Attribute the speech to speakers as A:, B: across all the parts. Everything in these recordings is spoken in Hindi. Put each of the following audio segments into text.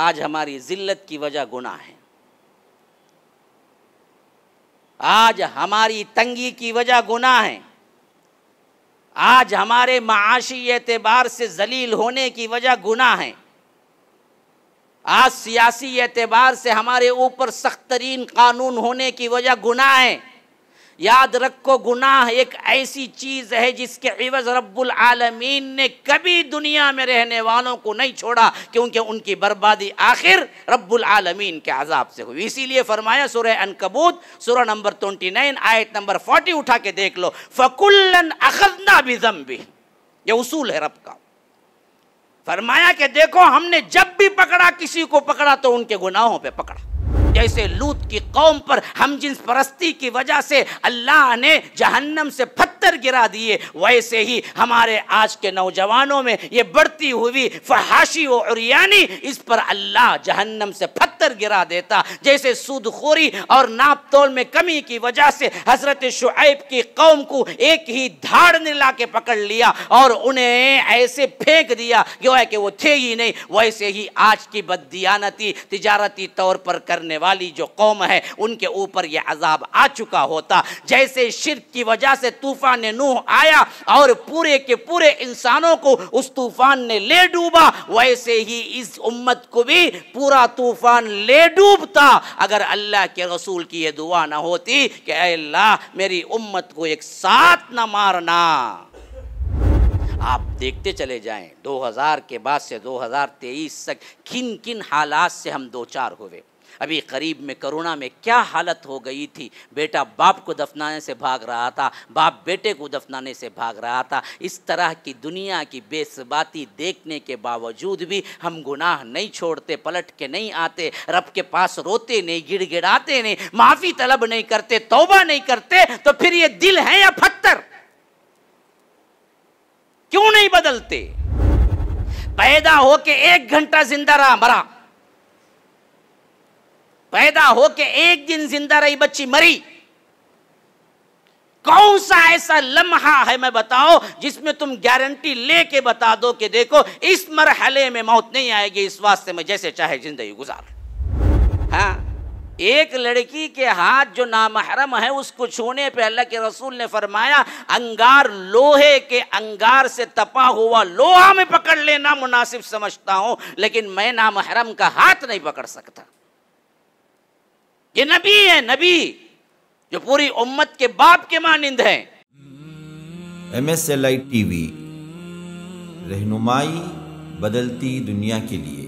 A: आज हमारी जिल्लत की वजह गुना है आज हमारी तंगी की वजह गुना है आज हमारे माशी एतबार से जलील होने की वजह गुना है आज सियासी एतबार से हमारे ऊपर सख्त तरीन कानून होने की वजह गुना है याद रखो गुनाह एक ऐसी चीज़ है जिसके इवज रब्बुल आलमीन ने कभी दुनिया में रहने वालों को नहीं छोड़ा क्योंकि उनकी बर्बादी आखिर रब्बुल आलमीन के अजाब से हुई इसीलिए फरमाया सुरह अनकबूत सुरह नंबर ट्वेंटी नाइन आयत नंबर फोर्टी उठा के देख लो फ़कुल्लन अखदना भी भी यह उसूल है रब का फरमाया कि देखो हमने जब भी पकड़ा किसी को पकड़ा तो उनके गुनाहों पर पकड़ा जैसे लूत की कौम पर हम जिन परस्ती की वजह से अल्लाह ने जहन्नम से पत्थर गिरा दिए वैसे ही हमारे आज के नौजवानों में ये बढ़ती हुई फहाशी और यानी इस पर अल्लाह जहन्नम से पत्थर गिरा देता जैसे सूदखोरी और नाप तोल में कमी की वजह से हजरत शुएब की कौम को एक ही धाड़ ने ला के पकड़ लिया और उन्हें ऐसे फेंक दिया जो है कि वो थे ही नहीं वैसे ही आज की बददियानती तिजारती तौर पर करने वाली जो कौम है उनके ऊपर ये अजाब आ चुका होता जैसे शिरक की वजह से तूफान नूह आया और पूरे के पूरे इंसानों को उस तूफान ने ले डूबा वैसे ही इस उम्मत को भी पूरा तूफान ले डूबता अगर अल्लाह के रसूल की ये दुआ ना होती कि अल्लाह मेरी उम्मत को एक साथ ना मारना आप देखते चले जाएं 2000 के बाद से 2023 तक किन किन हालात से हम दो चार हुए अभी करीब में करुणा में क्या हालत हो गई थी बेटा बाप को दफनाने से भाग रहा था बाप बेटे को दफनाने से भाग रहा था इस तरह की दुनिया की बेसबाती देखने के बावजूद भी हम गुनाह नहीं छोड़ते पलट के नहीं आते रब के पास रोते नहीं गिड़गिड़ाते नहीं माफ़ी तलब नहीं करते तोबा नहीं करते तो फिर ये दिल है या पत्थर क्यों नहीं बदलते पैदा होके एक घंटा जिंदा रहा मरा पैदा होके एक दिन जिंदा रही बच्ची मरी कौन सा ऐसा लम्हा है मैं बताओ जिसमें तुम गारंटी लेके बता दो कि देखो इस मरहले में मौत नहीं आएगी इस वास्ते में जैसे चाहे जिंदगी गुजार हाँ एक लड़की के हाथ जो नामहरम है उसको छूने पे अल्लाह के रसूल ने फरमाया अंगार लोहे के अंगार से तपा हुआ लोहा में पकड़ लेना मुनासिब समझता हूं लेकिन मैं नामहरम का हाथ नहीं पकड़ सकता ये नबी है नबी जो पूरी उम्मत के बाप के मानिंद है M S L I T V रहनुमाई बदलती दुनिया के लिए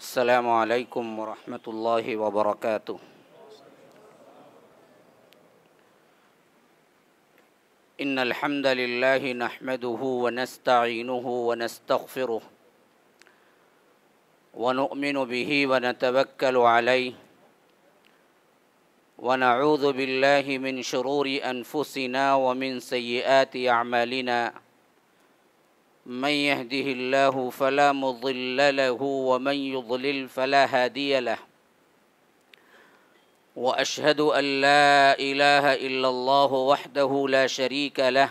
A: असलकम वरहमल वबरक इन अलहमदिल्ला नहमदू वनस्तिन वनस्तफ़िर ونؤمن به ونتوكل عليه ونعوذ بالله من شرور أنفسنا ومن سيئات أعمالنا من يهده الله فلا مضل له ومن يضلل فلا هادي له واشهد ان لا اله الا الله وحده لا شريك له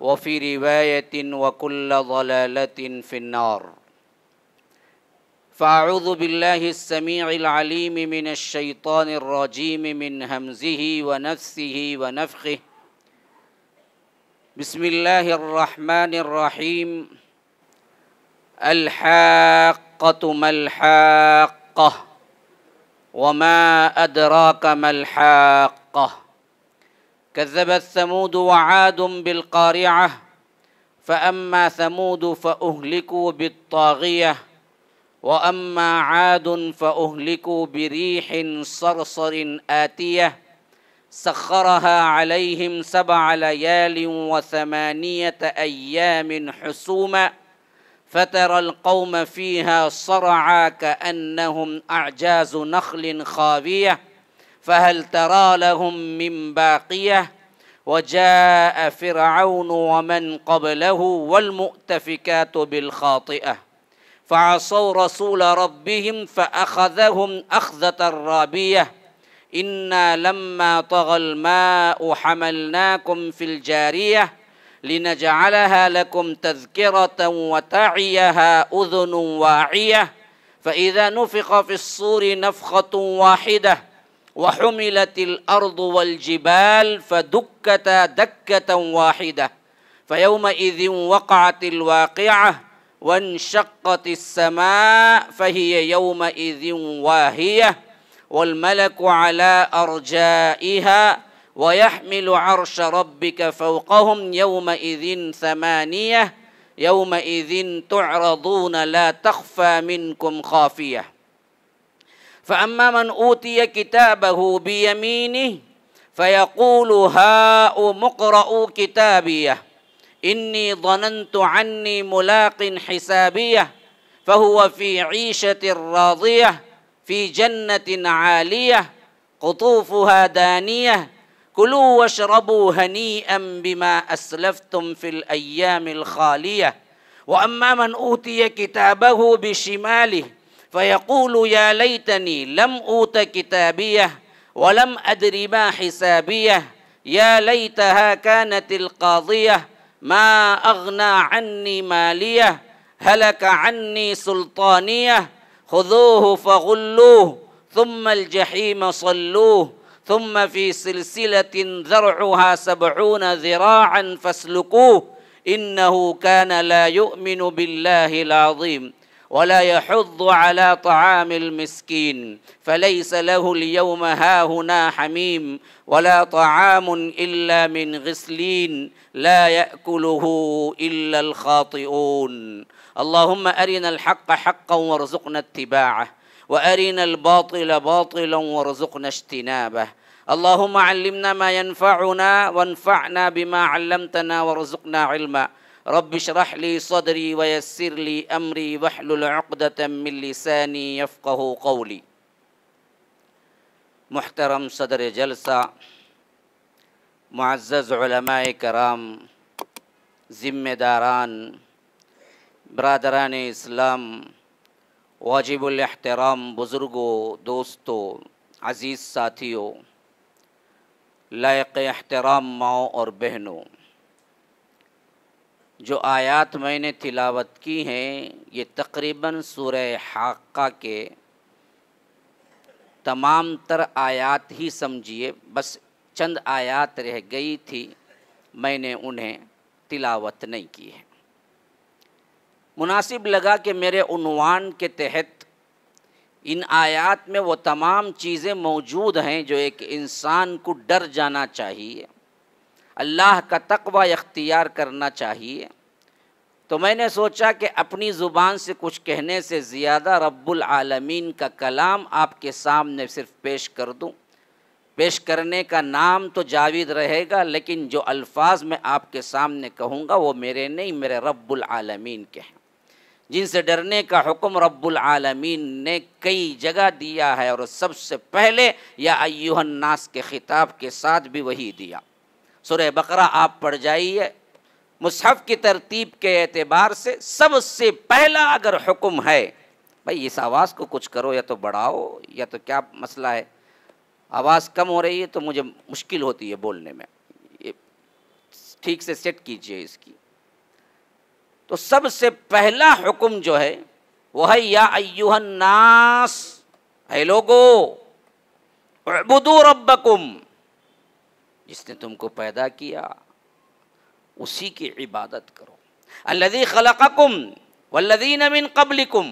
A: وفي رواية وكل ضلالة في النار فأعوذ بالله السميع العليم من الشيطان الرجيم من همزه ونفسه ونفخه بسم الله الرحمن الرحيم الحاقة ما الحاقة وما أدراك ما الحاقة كذبت ثمود وعاد بالقارعة فأما ثمود فأهلكوا بالطاغية وأما عاد فأهلكوا بريح صرصر آتية سخرها عليهم سبع ليال وثمانية أيام حسوما فترى القوم فيها صرعا كأنهم أعجاز نخل خاوية فهل ترى لهم من باقية وجاء فرعون ومن قبله والمؤتفكات بالخاطئة فعصوا رسول ربهم فأخذهم أخذة رابية إنا لما طغى الماء حملناكم في الجارية لنجعلها لكم تذكرة وتعيها أذن واعية فإذا نفخ في الصور نفخة واحدة وحملت الأرض والجبال فدكتا دكة واحدة فيومئذ وقعت الواقعة وانشقت السماء فهي يومئذ واهية والملك على أرجائها ويحمل عرش ربك فوقهم يومئذ ثمانية يومئذ تعرضون لا تخفى منكم خافيه فأما من أوتي كتابه بيمينه فيقول هاؤم مقرأوا كتابيه إني ظننت عني ملاق حسابيه فهو في عيشة راضية في جنة عالية قطوفها دانية كلوا واشربوا هنيئا بما أسلفتم في الأيام الخالية وأما من أوتي كتابه بشماله فيقول يا ليتني لم أوت كتابيه ولم أدر ما حسابيه يا ليتها كانت القاضية ما أغنى عني ماليه هلك عني سلطانيه خذوه فغلوه ثم الجحيم صلوه ثم في سلسلة ذرعها سبعون ذراعا فاسلكوه إنه كان لا يؤمن بالله العظيم ولا يحض على طعام المسكين فليس له اليوم هاهنا حميم ولا طعام إلا من غسلين لا يأكله إلا الخاطئون اللهم أرنا الحق حقا وارزقنا اتباعه وأرنا الباطل باطلا وارزقنا اجتنابه اللهم علمنا ما ينفعنا وانفعنا بما علمتنا وارزقنا علما رب اشرح لي صدري ويسر لي أمري واحلل عقدة من لساني يفقه قولي محترم صدر جلسة معزز علماء کرام ذمہ داران برادران اسلام واجب الاحترام بزرگو دوستو عزیز ساتھیو لائق احترام ماؤں اور بہنوں जो आयत मैंने तिलावत की हैं ये तकरीबन सूर हाक़ा के तमाम तर आयात ही समझिए बस चंद आयात रह गई थी मैंने उन्हें तिलावत नहीं की है मुनासिब लगा कि मेरे उनवान के तहत इन आयात में वो तमाम चीज़ें मौजूद हैं जो एक इंसान को डर जाना चाहिए अल्लाह का तकवा इख्तियार करना चाहिए तो मैंने सोचा कि अपनी ज़ुबान से कुछ कहने से ज़्यादा रब्बुल आलमीन का कलाम आपके सामने सिर्फ पेश कर दूँ पेश करने का नाम तो जावेद रहेगा लेकिन जो अल्फाज मैं आपके सामने कहूँगा वो मेरे नहीं मेरे रब्बुल आलमीन के हैं जिनसे डरने का हुक्म रब्बुल आलमीन ने कई जगह दिया है और सबसे पहले या अयुहन्नास के ख़िताब के साथ भी वही दिया सुरह बकरा आप पढ़ जाइए मुसहफ़ की तरतीब के एतबार से सबसे पहला अगर हुक्म है भाई इस आवाज़ को कुछ करो या तो बढ़ाओ या तो क्या मसला है आवाज़ कम हो रही है तो मुझे मुश्किल होती है बोलने में ये ठीक से सेट कीजिए इसकी तो सबसे पहला हुक्म जो है वह है या नास है लोगो अबुदू रब्बकुम जिसने तुमको पैदा किया उसी की इबादत करो अल्लदी खलकुम वल्लदी नमिन कबलिकुम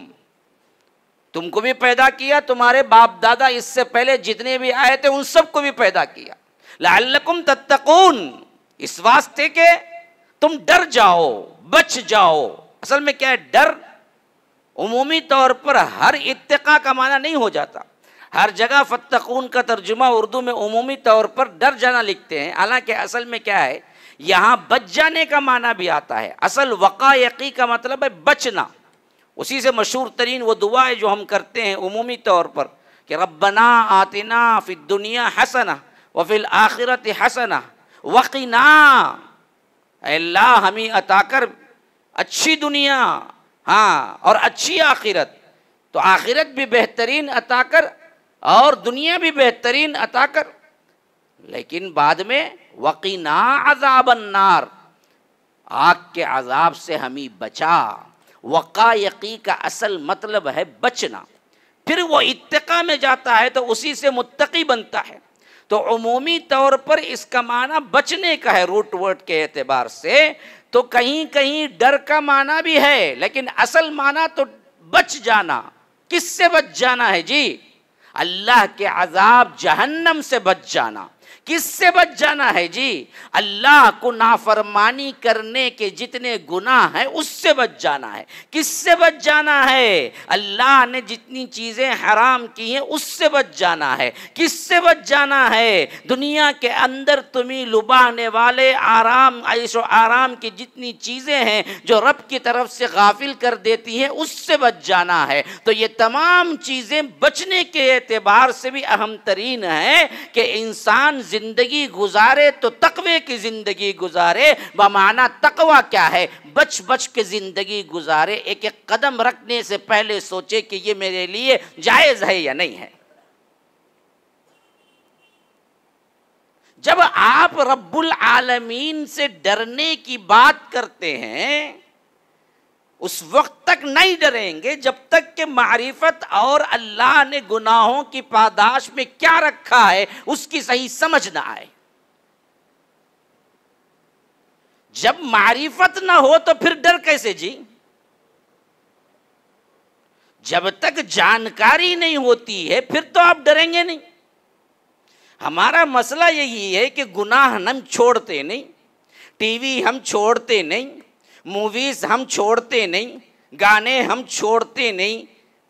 A: तुमको भी पैदा किया तुम्हारे बाप दादा इससे पहले जितने भी आए थे उन सबको भी पैदा किया लाकुम तत्तकून इस वास्ते के तुम डर जाओ बच जाओ असल में क्या है डर उमूमी तौर पर हर इतका का माना नहीं हो जाता हर जगह फतकून का तर्जुमा उर्दू में उमूमी तौर पर डर जाना लिखते हैं हालांकि असल में क्या है यहाँ बच जाने का माना भी आता है असल वक़ा वक़ायकी का मतलब है बचना उसी से मशहूर तरीन वो दुआ जो हम करते हैं उमूमी तौर पर कि रब्बना आतना फिर दुनिया हसन व फिल आखिरत हसन वकीना अल्लाह हमें अता कर अच्छी दुनिया हाँ और अच्छी आखिरत तो आखिरत भी बेहतरीन अता कर और दुनिया भी बेहतरीन अता कर लेकिन बाद में वकीना अजाब अन्नार आग के अजाब से हमी बचा वक़ा यकी का असल मतलब है बचना फिर वो इत्तका में जाता है तो उसी से मुत्तकी बनता है तो अमूमी तौर पर इसका माना बचने का है रूट वर्ड के एतबार से तो कहीं कहीं डर का माना भी है लेकिन असल माना तो बच जाना किससे बच जाना है जी अल्लाह के अजाब जहन्नम से बच जाना किससे बच जाना है जी अल्लाह को नाफरमानी करने के जितने गुनाह हैं उससे बच जाना है किससे बच जाना है अल्लाह ने जितनी चीज़ें हराम की हैं उससे बच जाना है किससे बच जाना है दुनिया के अंदर तुम्हें लुभाने वाले आराम ऐशो आराम की जितनी चीज़ें हैं जो रब की तरफ से गाफिल कर देती हैं उससे बच जाना है तो ये तमाम चीज़ें बचने के एतबार से भी अहम तरीन है कि इंसान ज़िंदगी गुजारे तो तकवे की ज़िंदगी गुजारे बमाना तकवा क्या है बच बच के ज़िंदगी गुजारे एक एक कदम रखने से पहले सोचे कि ये मेरे लिए जायज़ है या नहीं है जब आप रब्बुल आलमीन से डरने की बात करते हैं उस वक्त तक नहीं डरेंगे जब तक कि मारिफत और अल्लाह ने गुनाहों की पादाश में क्या रखा है उसकी सही समझ ना आए जब मारिफत ना हो तो फिर डर कैसे जी जब तक जानकारी नहीं होती है फिर तो आप डरेंगे नहीं हमारा मसला यही है कि गुनाह हम छोड़ते नहीं टीवी हम छोड़ते नहीं मूवीज़ हम छोड़ते नहीं गाने हम छोड़ते नहीं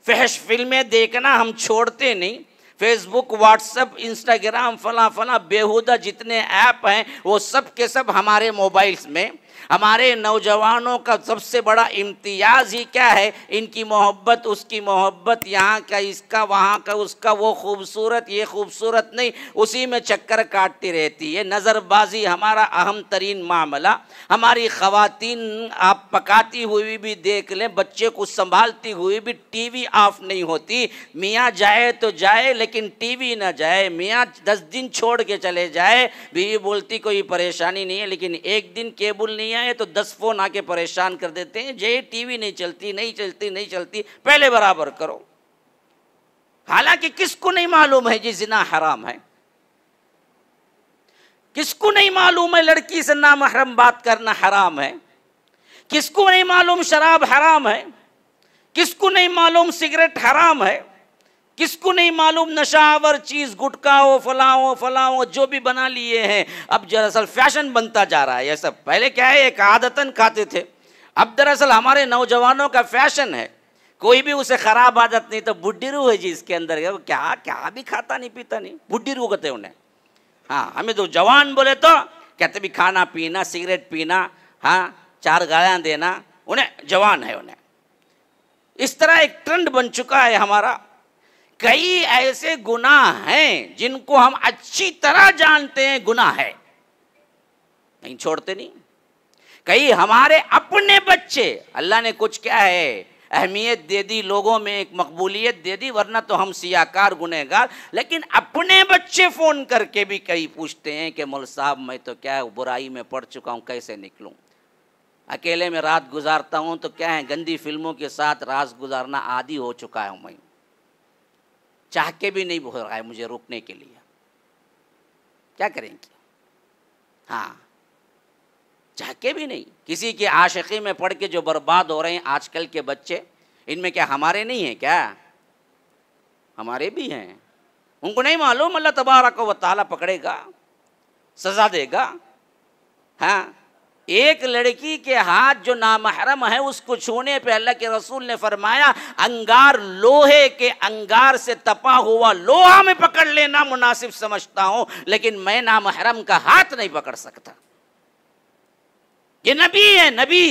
A: फहश फिल्में देखना हम छोड़ते नहीं फेसबुक व्हाट्सअप इंस्टाग्राम फला फला बेहुदा जितने ऐप हैं वो सब के सब हमारे मोबाइल्स में हमारे नौजवानों का सबसे बड़ा इम्तियाज़ ही क्या है इनकी मोहब्बत उसकी मोहब्बत यहाँ का इसका वहाँ का उसका वो खूबसूरत ये खूबसूरत नहीं उसी में चक्कर काटती रहती है नज़रबाजी हमारा अहम तरीन मामला हमारी ख़वातीन आप पकाती हुई भी देख लें बच्चे को संभालती हुई भी टीवी ऑफ नहीं होती मियाँ जाए तो जाए लेकिन टीवी ना जाए मियाँ दस दिन छोड़ के चले जाए बीवी बोलती कोई परेशानी नहीं है लेकिन एक दिन केबल नहीं है आए तो दस फोन आके परेशान कर देते हैं जे टीवी नहीं चलती नहीं चलती नहीं चलती पहले बराबर करो हालांकि किसको नहीं मालूम है जी जिना हराम है किसको नहीं मालूम है लड़की से ना महरम बात करना हराम है किसको नहीं मालूम शराब हराम है किसको नहीं मालूम सिगरेट हराम है किसको नहीं मालूम नशावर चीज़ गुटका हो फला जो भी बना लिए हैं अब दरअसल फैशन बनता जा रहा है यह सब पहले क्या है एक आदतन खाते थे अब दरअसल हमारे नौजवानों का फैशन है कोई भी उसे खराब आदत नहीं तो बुढ़ी रू है जी इसके अंदर क्या क्या भी खाता नहीं पीता नहीं बुढ़ी रू कहते उन्हें हाँ हमें तो जवान बोले तो कहते भी खाना पीना सिगरेट पीना हाँ चार गायाँ देना उन्हें जवान है उन्हें इस तरह एक ट्रेंड बन चुका है हमारा कई ऐसे गुनाह हैं जिनको हम अच्छी तरह जानते हैं गुनाह है नहीं छोड़ते नहीं कई हमारे अपने बच्चे अल्लाह ने कुछ क्या है अहमियत दे दी लोगों में एक मकबूलियत दे दी वरना तो हम सियाकार गुनहगार लेकिन अपने बच्चे फ़ोन करके भी कई पूछते हैं कि मोल साहब मैं तो क्या है बुराई में पड़ चुका हूँ कैसे निकलूँ अकेले में रात गुजारता हूँ तो क्या है गंदी फिल्मों के साथ रात गुजारना आदि हो चुका है मैं चाह के भी नहीं हो रहा है मुझे रोकने के लिए क्या करेंगे हाँ चाह के भी नहीं किसी के आशिकी में पढ़ के जो बर्बाद हो रहे हैं आजकल के बच्चे इनमें क्या हमारे नहीं हैं क्या हमारे भी हैं उनको नहीं मालूम अल्लाह तबारक व ताला पकड़ेगा सजा देगा हाँ एक लड़की के हाथ जो नामहरम है उसको छूने पे अल्लाह के रसूल ने फरमाया अंगार लोहे के अंगार से तपा हुआ लोहा में पकड़ लेना मुनासिब समझता हूं लेकिन मैं नामहरम का हाथ नहीं पकड़ सकता ये नबी है नबी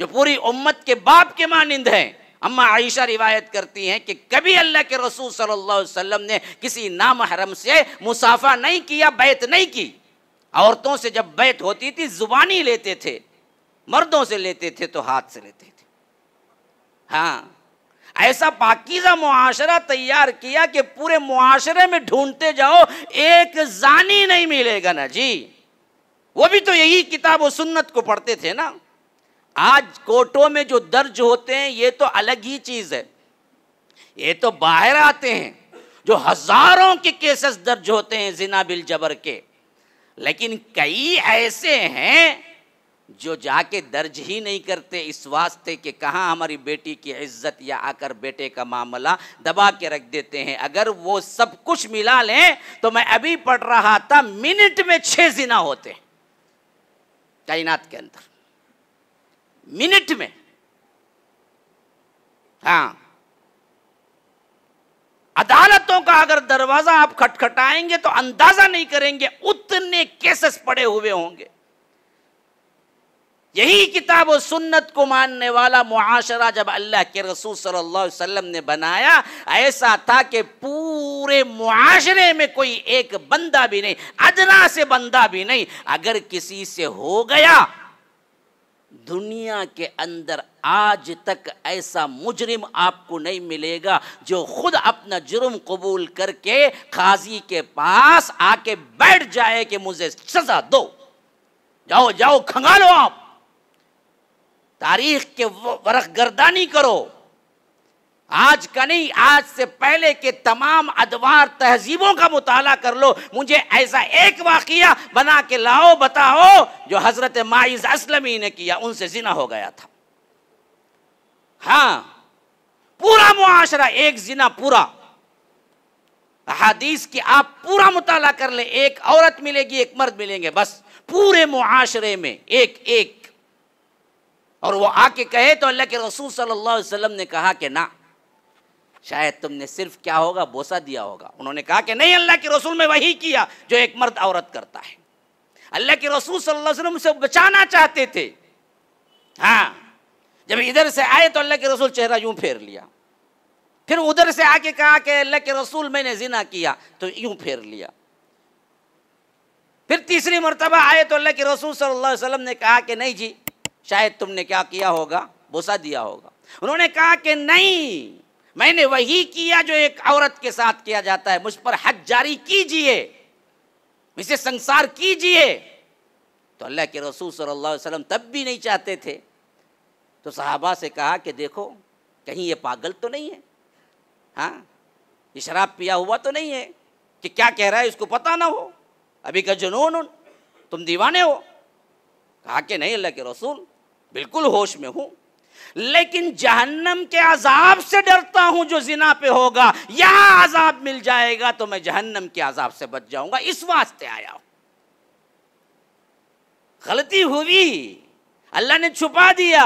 A: जो पूरी उम्मत के बाप के मानंद हैं अम्मा आयशा रिवायत करती हैं कि कभी अल्लाह के रसूल सल्लल्लाहु अलैहि वसल्लम ने किसी नामहरम से मुसाफा नहीं किया बैत नहीं की औरतों से जब बैत होती थी जुबानी लेते थे मर्दों से लेते थे तो हाथ से लेते थे हाँ ऐसा पाकिजा मुआशरा तैयार किया कि पूरे मुआशरे में ढूंढते जाओ एक जानी नहीं मिलेगा ना जी वो भी तो यही किताब और सुन्नत को पढ़ते थे ना आज कोटों में जो दर्ज होते हैं ये तो अलग ही चीज़ है ये तो बाहर आते हैं जो हजारों के केसेस दर्ज होते हैं जिना बिल जबर के लेकिन कई ऐसे हैं जो जाके दर्ज ही नहीं करते इस वास्ते कि कहाँ हमारी बेटी की इज्जत या आकर बेटे का मामला दबा के रख देते हैं अगर वो सब कुछ मिला लें तो मैं अभी पढ़ रहा था मिनट में छह जिना होते कायनात के अंदर मिनट में हाँ अदालतों का अगर दरवाजा आप खटखटाएंगे तो अंदाजा नहीं करेंगे उतने केसेस पड़े हुए होंगे यही किताब और सुन्नत को मानने वाला मुआशरा जब अल्लाह के रसूल सल्लल्लाहु अलैहि वसल्लम ने बनाया ऐसा था कि पूरे मुआशरे में कोई एक बंदा भी नहीं अदना से बंदा भी नहीं अगर किसी से हो गया दुनिया के अंदर आज तक ऐसा मुजरिम आपको नहीं मिलेगा जो खुद अपना जुर्म कबूल करके खाजी के पास आके बैठ जाए कि मुझे सजा दो जाओ जाओ खंगालो आप तारीख के वरख गर्दानी करो आज का नहीं आज से पहले के तमाम अदवार तहजीबों का मुताला कर लो मुझे ऐसा एक वाक़िया बना के लाओ बताओ जो हज़रत माइज असलमी ने किया उनसे जिना हो गया था हाँ पूरा मुआशरा एक जिना पूरा हदीस की आप पूरा मुताला कर ले एक औरत मिलेगी एक मर्द मिलेंगे बस पूरे मुआशरे में एक एक और वो आके कहे तो अल्लाह के रसूल सल्लल्लाहु अलैहि वसल्लम ने कहा कि ना शायद तुमने सिर्फ क्या होगा बोसा दिया होगा उन्होंने कहा कि नहीं अल्लाह के रसूल में वही किया जो एक मर्द औरत करता है अल्लाह के रसूल सल्लल्लाहु अलैहि वसल्लम बचाना चाहते थे हाँ जब इधर से आए तो अल्लाह के रसूल चेहरा यूं फेर लिया फिर उधर से आके कहा कि अल्लाह के रसूल मैंने जिना किया तो यूं फेर लिया फिर तीसरी मरतबा आए तो अल्लाह के रसूल सल्लल्लाहु अलैहि वसल्लम ने कहा कि नहीं जी शायद तुमने क्या किया होगा बोसा दिया होगा उन्होंने कहा कि नहीं मैंने वही किया जो एक औरत के साथ किया जाता है मुझ पर हज जारी कीजिए मुझसे संसार कीजिए तो अल्लाह के रसूल सल्लल्लाहु अलैहि वसल्लम तब भी नहीं चाहते थे तो साहबा से कहा कि देखो कहीं ये पागल तो नहीं है हाँ ये शराब पिया हुआ तो नहीं है कि क्या कह रहा है इसको पता ना हो अभी का जुनून तुम दीवाने हो कहा कि नहीं अल्लाह के रसूल बिल्कुल होश में हूँ लेकिन जहन्नम के अजाब से डरता हूं जो जिना पे होगा यहां अजाब मिल जाएगा तो मैं जहन्नम के अजाब से बच जाऊंगा इस वास्ते आया हूं गलती हुई अल्लाह ने छुपा दिया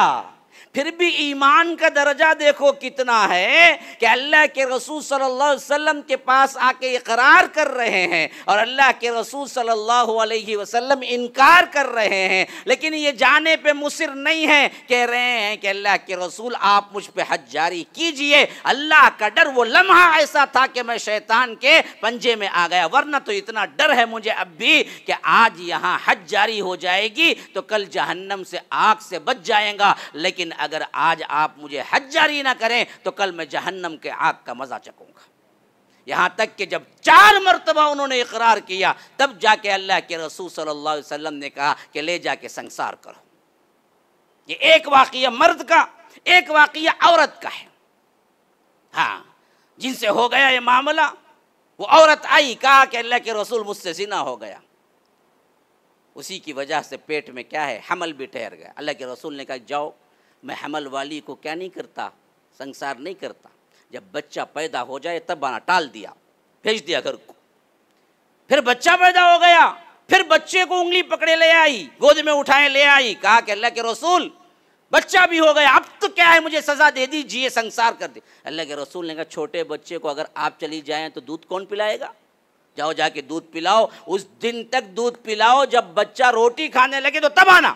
A: फिर भी ईमान का दर्जा देखो कितना है कि अल्लाह के रसूल सल्लल्लाहु अलैहि वसल्लम के पास आके इकरार कर रहे हैं और अल्लाह के रसूल सल्लल्लाहु अलैहि वसल्लम इनकार कर रहे हैं लेकिन ये जाने पे मुसर नहीं है कह रहे हैं कि अल्लाह के रसूल आप मुझ पर हज जारी कीजिए अल्लाह का डर वो लम्हा ऐसा था कि मैं शैतान के पंजे में आ गया वरना तो इतना डर है मुझे अब भी कि आज यहाँ हज जारी हो जाएगी तो कल जहन्नम से आग से बच जाएगा लेकिन अगर आज आप मुझे हज जारी ना करें तो कल मैं जहन्नम के आग का मज़ा चकूंगा यहां तक कि जब चार मरतबा उन्होंने इकरार किया तब जाके अल्लाह के रसूल सल्लल्लाहु अलैहि वसल्लम ने कहा कि ले जाके संसार करो ये एक वाक़ मर्द का एक वाक़ औरत का है हाँ जिनसे हो गया ये मामला वो औरत आई कहा कि अल्लाह के रसूल मुझसे जिना हो गया उसी की वजह से पेट में क्या है हमल भी ठहर गया अल्लाह के रसूल ने कहा जाओ मैं हमल वाली को क्या नहीं करता संसार नहीं करता जब बच्चा पैदा हो जाए तब आना टाल दिया भेज दिया घर को फिर बच्चा पैदा हो गया फिर बच्चे को उंगली पकड़े ले आई गोद में उठाए ले आई कहा कि अल्लाह के रसूल बच्चा भी हो गया अब तो क्या है मुझे सजा दे दीजिए संसार कर दे अल्लाह के रसूल ने कहा छोटे बच्चे को अगर आप चली जाएं तो दूध कौन पिलाएगा जाओ जाके दूध पिलाओ उस दिन तक दूध पिलाओ जब बच्चा रोटी खाने लगे तो तब आना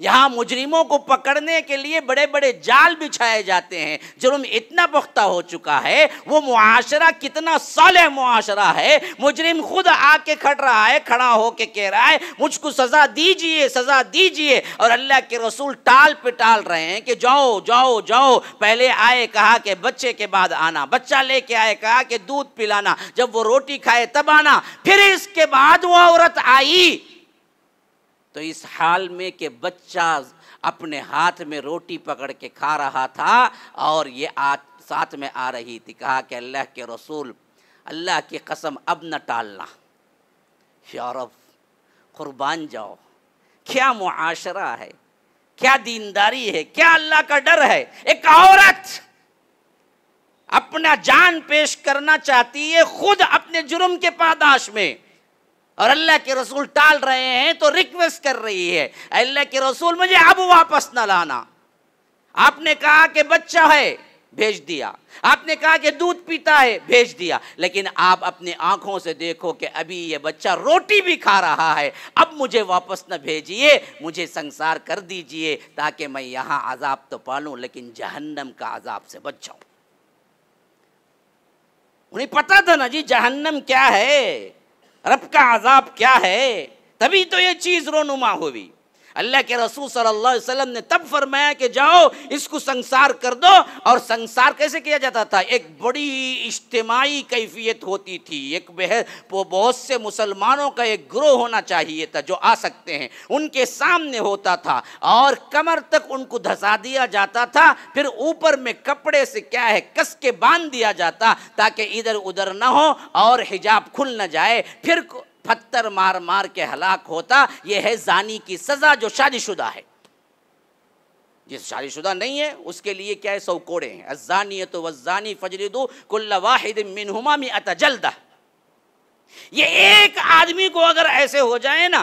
A: यहाँ मुजरिमों को पकड़ने के लिए बड़े बड़े जाल बिछाए जाते हैं जुर्म इतना पुख्ता हो चुका है वो मुआशरा कितना सालह मुआशरा है मुजरिम खुद आके खड़ रहा है खड़ा होके कह रहा है मुझको सज़ा दीजिए सज़ा दीजिए और अल्लाह के रसूल टाल पे टाल रहे हैं कि जाओ जाओ जाओ पहले आए कहा कि बच्चे के बाद आना बच्चा लेके आए कहा कि दूध पिलाना जब वो रोटी खाए तब आना फिर इसके बाद वो औरत आई तो इस हाल में के बच्चा अपने हाथ में रोटी पकड़ के खा रहा था और ये आ साथ में आ रही थी कहा कि अल्लाह के रसूल अल्लाह की कसम अब न टालना शौरफ कुर्बान जाओ क्या मुआशरा है क्या दीनदारी है क्या अल्लाह का डर है एक औरत अपना जान पेश करना चाहती है खुद अपने जुर्म के पादाश में और अल्लाह के रसूल टाल रहे हैं तो रिक्वेस्ट कर रही है अल्लाह के रसूल मुझे अब वापस ना लाना आपने कहा कि बच्चा है भेज दिया आपने कहा कि दूध पीता है भेज दिया लेकिन आप अपनी आंखों से देखो कि अभी ये बच्चा रोटी भी खा रहा है अब मुझे वापस न भेजिए मुझे संसार कर दीजिए ताकि मैं यहां अजाब तो पालू लेकिन जहन्नम का अजाब से बच जाऊं उन्हें पता था ना जी जहन्नम क्या है रब का आजाब क्या है तभी तो ये चीज रोनुमा हुई अल्लाह के रसूल सल्लल्लाहु अलैहि वसल्लम ने तब फरमाया कि जाओ इसको संसार कर दो और संसार कैसे किया जाता था एक बड़ी इज्तमाही कैफियत होती थी एक बेहद वो बहुत से मुसलमानों का एक ग्रोह होना चाहिए था जो आ सकते हैं उनके सामने होता था और कमर तक उनको धसा दिया जाता था फिर ऊपर में कपड़े से क्या है कस के बांध दिया जाता ताकि इधर उधर ना हो और हिजाब खुल ना जाए फिर पत्थर मार मार के हलाक होता यह है जानी की सजा जो शादीशुदा है जिस शादीशुदा नहीं है उसके लिए क्या है सौ कोड़े हैं अजानी तो वजानी फजरी दो कुल्ला वाहिद मिनहुमा में जल्द ये एक आदमी को अगर ऐसे हो जाए ना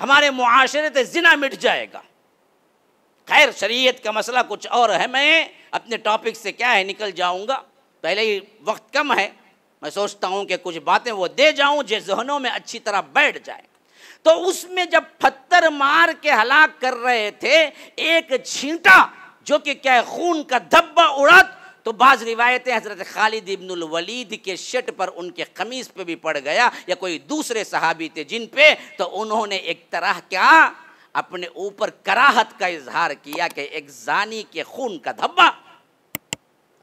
A: हमारे मुआशरे से जिना मिट जाएगा खैर शरीयत का मसला कुछ और है मैं अपने टॉपिक से क्या है निकल जाऊंगा पहले ही वक्त कम है मैं सोचता हूँ कि कुछ बातें वो दे जाऊँ जो जहनों में अच्छी तरह बैठ जाए तो उसमें जब पत्थर मार के हलाक कर रहे थे एक छींटा जो कि क्या खून का धब्बा उड़त तो बाज़ रिवायतें हज़रत खालिद इब्नुल वलीद के शर्ट पर उनके कमीज़ पे भी पड़ गया या कोई दूसरे सहाबी थे जिन पे तो उन्होंने एक तरह क्या अपने ऊपर कराहत का इजहार किया कि एक जानी के खून का धब्बा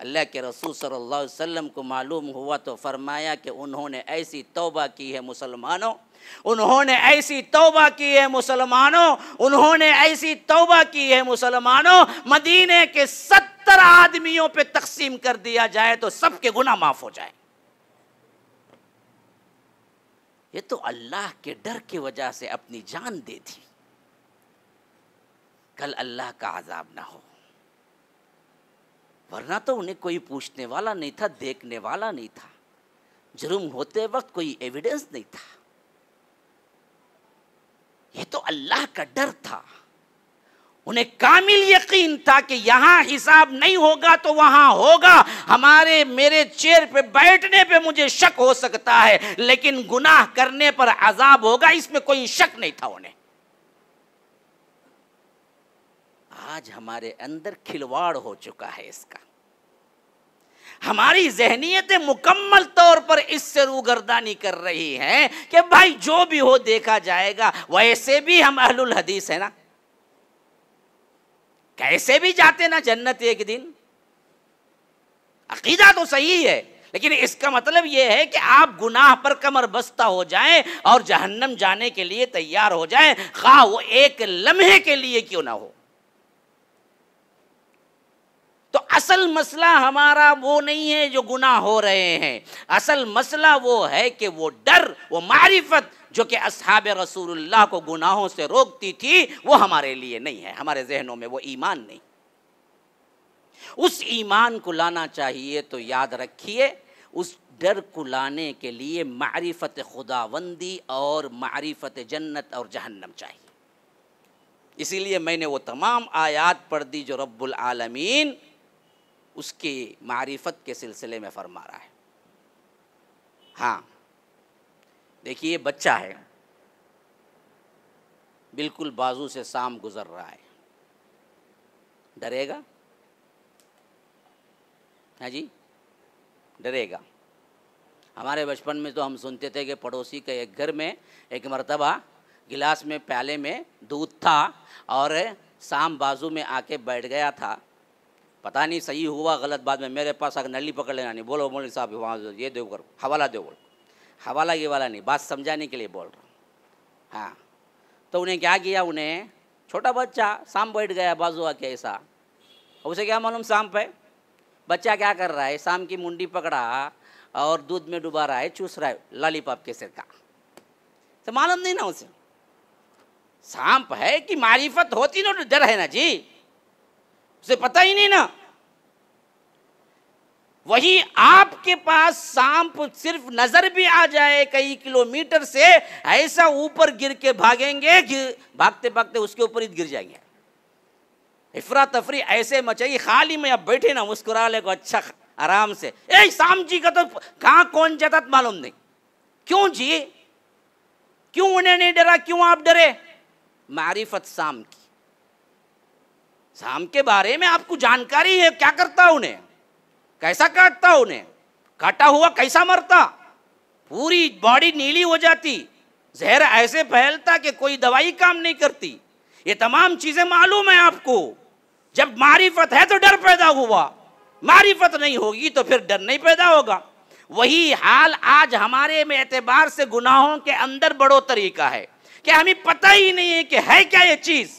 A: अल्लाह के रसूल सल्लल्लाहु अलैहि वसल्लम को मालूम हुआ तो फरमाया कि उन्होंने ऐसी तौबा की है मुसलमानों उन्होंने ऐसी तौबा की है मुसलमानों उन्होंने ऐसी तौबा की है मुसलमानों मदीने के सत्तर आदमियों पे तकसीम कर दिया जाए तो सबके गुना माफ़ हो जाए ये तो अल्लाह के डर की वजह से अपनी जान दे दी कल अल्लाह का आज़ाब ना हो वरना तो उन्हें कोई पूछने वाला नहीं था देखने वाला नहीं था जुर्म होते वक्त कोई एविडेंस नहीं था ये तो अल्लाह का डर था उन्हें कामिल यकीन था कि यहां हिसाब नहीं होगा तो वहां होगा हमारे मेरे चेयर पे बैठने पे मुझे शक हो सकता है लेकिन गुनाह करने पर अजाब होगा इसमें कोई शक नहीं था उन्हें आज हमारे अंदर खिलवाड़ हो चुका है इसका हमारी जहनीत मुकम्मल तौर पर इससे रूगर्दानी कर रही है कि भाई जो भी हो देखा जाएगा वैसे भी हम अहलुल हदीस है ना कैसे भी जाते ना जन्नत एक दिन अकीदा तो सही है लेकिन इसका मतलब यह है कि आप गुनाह पर कमर बस्ता हो जाएं और जहन्नम जाने के लिए तैयार हो जाएं खा वो एक लम्हे के लिए क्यों ना हो तो असल मसला हमारा वो नहीं है जो गुनाह हो रहे हैं असल मसला वो है कि वो डर वो मारिफत जो कि असहाब रसूलुल्लाह को गुनाहों से रोकती थी वो हमारे लिए नहीं है हमारे जहनों में वो ईमान नहीं उस ईमान को लाना चाहिए तो याद रखिए उस डर को लाने के लिए मारिफत खुदाबंदी और मारिफत जन्नत और जहन्नम चाहिए इसीलिए मैंने वो तमाम आयात पढ़ दी जो रब्बुल उसके मारिफत के सिलसिले में फरमा रहा है हाँ देखिए बच्चा है बिल्कुल बाजू से शाम गुजर रहा है डरेगा हाँ जी डरेगा हमारे बचपन में तो हम सुनते थे कि पड़ोसी के एक घर में एक मरतबा गिलास में प्याले में दूध था और शाम बाजू में आके बैठ गया था पता नहीं सही हुआ गलत बाद में मेरे पास अगर नली पकड़ लेना नहीं बोलो मौलवी साहब वहाँ ये दो करो हवाला दो बोलो हवाला ये वाला नहीं बात समझाने के लिए बोल रहा हाँ तो उन्हें क्या किया उन्हें छोटा बच्चा शाम बैठ गया बाजू आके ऐसा उसे क्या मालूम शाम पे बच्चा क्या कर रहा है शाम की मुंडी पकड़ा और दूध में डुबा रहा है चूस रहा है लॉलीपॉप के सिर का तो मालूम नहीं ना उसे सांप है कि मारिफत होती ना तो डर है ना जी उसे पता ही नहीं ना वही आपके पास सांप सिर्फ नजर भी आ जाए कई किलोमीटर से ऐसा ऊपर गिर के भागेंगे कि भागते भागते उसके ऊपर ही गिर जाएंगे इफरा तफरी ऐसे मचाई खाली में अब बैठे ना मुस्कुरा ले को अच्छा आराम से ए शाम जी का तो कहां कौन जाता तो मालूम नहीं क्यों जी क्यों उन्हें नहीं डरा क्यों आप डरे मारिफत शाम की शाम के बारे में आपको जानकारी है क्या करता उन्हें कैसा काटता उन्हें काटा हुआ कैसा मरता पूरी बॉडी नीली हो जाती जहर ऐसे फैलता कि कोई दवाई काम नहीं करती ये तमाम चीजें मालूम है आपको जब मारिफत है तो डर पैदा हुआ मारिफत नहीं होगी तो फिर डर नहीं पैदा होगा वही हाल आज हमारे में एतबार से गुनाहों के अंदर बड़ो तरीका है कि हमें पता ही नहीं है कि है क्या ये चीज़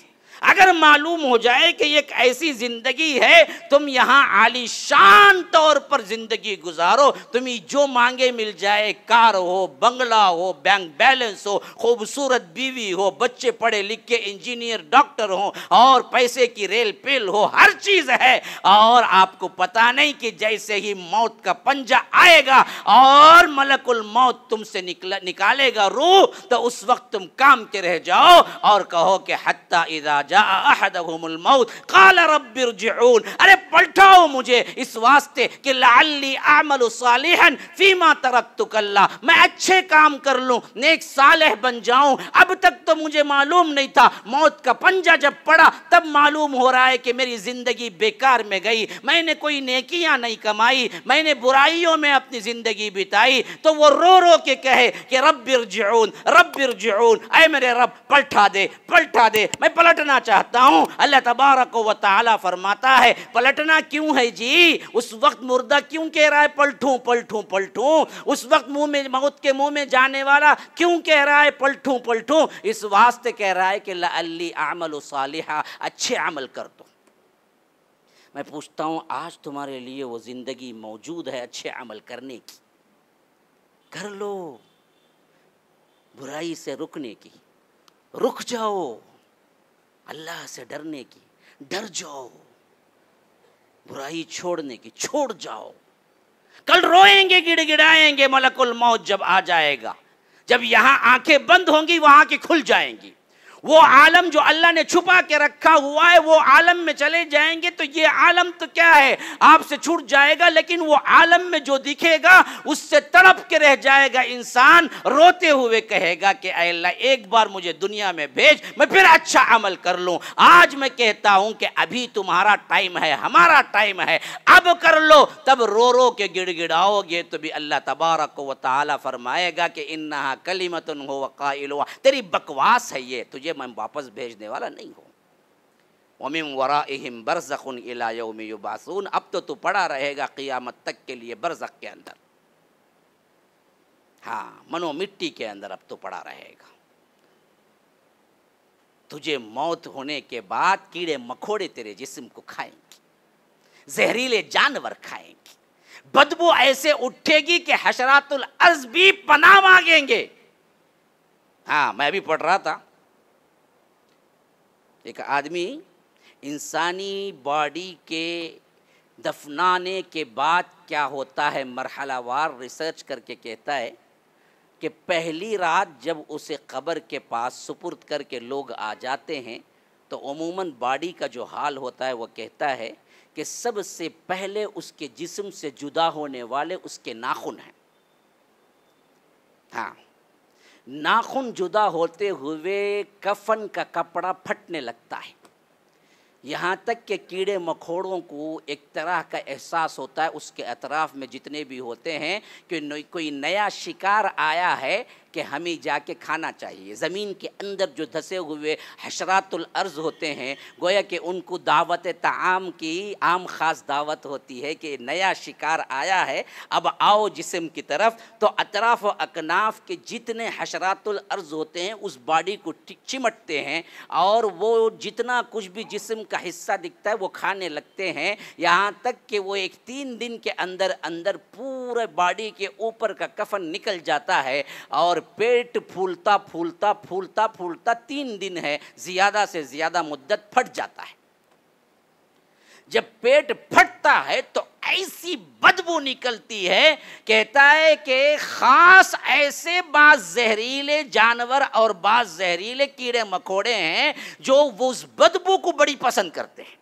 A: अगर मालूम हो जाए कि एक ऐसी ज़िंदगी है तुम यहाँ आलीशान तौर पर ज़िंदगी गुजारो तुम्हें जो मांगे मिल जाए कार हो बंगला हो बैंक बैलेंस हो खूबसूरत बीवी हो बच्चे पढ़े लिख के इंजीनियर डॉक्टर हो और पैसे की रेल पेल हो हर चीज़ है और आपको पता नहीं कि जैसे ही मौत का पंजा आएगा और मलकुल मौत तुमसे निकला निकालेगा रूह तो उस वक्त तुम काम के रह जाओ और कहो कि हत्या इराज काल रबिरजून अरे पलटाओ मुझे इस वास्ते कि लाली आमल सालिहन फीमा तरक तुकल्ला मैं अच्छे काम कर लूँ नेक सालह बन जाऊँ अब तक तो मुझे मालूम नहीं था मौत का पंजा जब पड़ा तब मालूम हो रहा है कि मेरी ज़िंदगी बेकार में गई मैंने कोई नेकियां नहीं कमाई मैंने बुराइयों में अपनी ज़िंदगी बिताई तो वो रो रो के कहे कि रब बिरजून रब अरे मेरे रब पलटा दे पलटा दे मैं पलटना चाहता हूँ अल्लाह तबारक व ताला फरमाता है पलटना क्यों है जी उस वक्त मुर्दा क्यों कह रहा है पलटूँ पलटूँ पलटूँ उस वक्त मुँह में मौत के मुँह में जाने वाला क्यों कह रहा है पलटूँ पलटूँ इस वास्ते कह रहा है कि ली आमल सालिहा अच्छे अमल कर दो मैं पूछता हूँ आज तुम्हारे लिए वो ज़िंदगी मौजूद है अच्छे अमल करने की कर लो बुराई से रुकने की रुक जाओ अल्लाह से डरने की डर जाओ बुराई छोड़ने की छोड़ जाओ कल रोएंगे गिड़गिड़ाएंगे मलकुल मौत जब आ जाएगा जब यहां आंखें बंद होंगी वहां की खुल जाएंगी वो आलम जो अल्लाह ने छुपा के रखा हुआ है वो आलम में चले जाएंगे तो ये आलम तो क्या है आपसे छूट जाएगा लेकिन वो आलम में जो दिखेगा उससे तड़प के रह जाएगा इंसान रोते हुए कहेगा कि अल्लाह एक बार मुझे दुनिया में भेज मैं फिर अच्छा अमल कर लूँ आज मैं कहता हूँ कि अभी तुम्हारा टाइम है हमारा टाइम है अब कर लो तब रो रो के गिड़गिड़ाओगे तो भी अल्लाह तबारक व ताली फरमाएगा कि इन्ना कलीमत हो वक़ा तेरी बकवास है ये तुझे मुझे मैं वापस भेजने वाला नहीं हूँ ओमिम वरा इम बरसखन इलायोम अब तो तू पड़ा रहेगा क़ियामत तक के लिए बरसक के अंदर हाँ मनो मिट्टी के अंदर अब तो पड़ा रहेगा तुझे मौत होने के बाद कीड़े मकोड़े तेरे जिस्म को खाएंगे जहरीले जानवर खाएंगे बदबू ऐसे उठेगी कि हशरातुल अर्ज भी पना मांगेंगे हाँ मैं भी पढ़ रहा था एक आदमी इंसानी बॉडी के दफनाने के बाद क्या होता है मरहलावार रिसर्च करके कहता है कि पहली रात जब उसे कब्र के पास सुपुर्द करके लोग आ जाते हैं तो अमूमन बॉडी का जो हाल होता है वह कहता है कि सबसे पहले उसके जिस्म से जुदा होने वाले उसके नाखून हैं हाँ नाखून जुदा होते हुए कफन का कपड़ा फटने लगता है यहाँ तक कि कीड़े मकोड़ों को एक तरह का एहसास होता है उसके अतराफ़ में जितने भी होते हैं कि कोई नया शिकार आया है कि हमें जाके खाना चाहिए ज़मीन के अंदर जो धसे हुए हशरातुल अर्ज़ होते हैं गोया कि उनको दावत तमाम की आम ख़ास दावत होती है कि नया शिकार आया है अब आओ जिसम की तरफ तो अतराफ़ व अकनाफ के जितने हशरातुल अर्ज़ होते हैं उस बॉडी को चिमटते हैं और वो जितना कुछ भी जिसम का हिस्सा दिखता है वो खाने लगते हैं यहाँ तक कि वो एक तीन दिन के अंदर अंदर पूरे बॉडी के ऊपर का कफन निकल जाता है और और पेट फूलता फूलता फूलता फूलता तीन दिन है ज़्यादा से ज़्यादा मुद्दत फट जाता है जब पेट फटता है तो ऐसी बदबू निकलती है कहता है कि खास ऐसे बाज जहरीले जानवर और बाज जहरीले कीड़े मकोड़े हैं जो वो उस बदबू को बड़ी पसंद करते हैं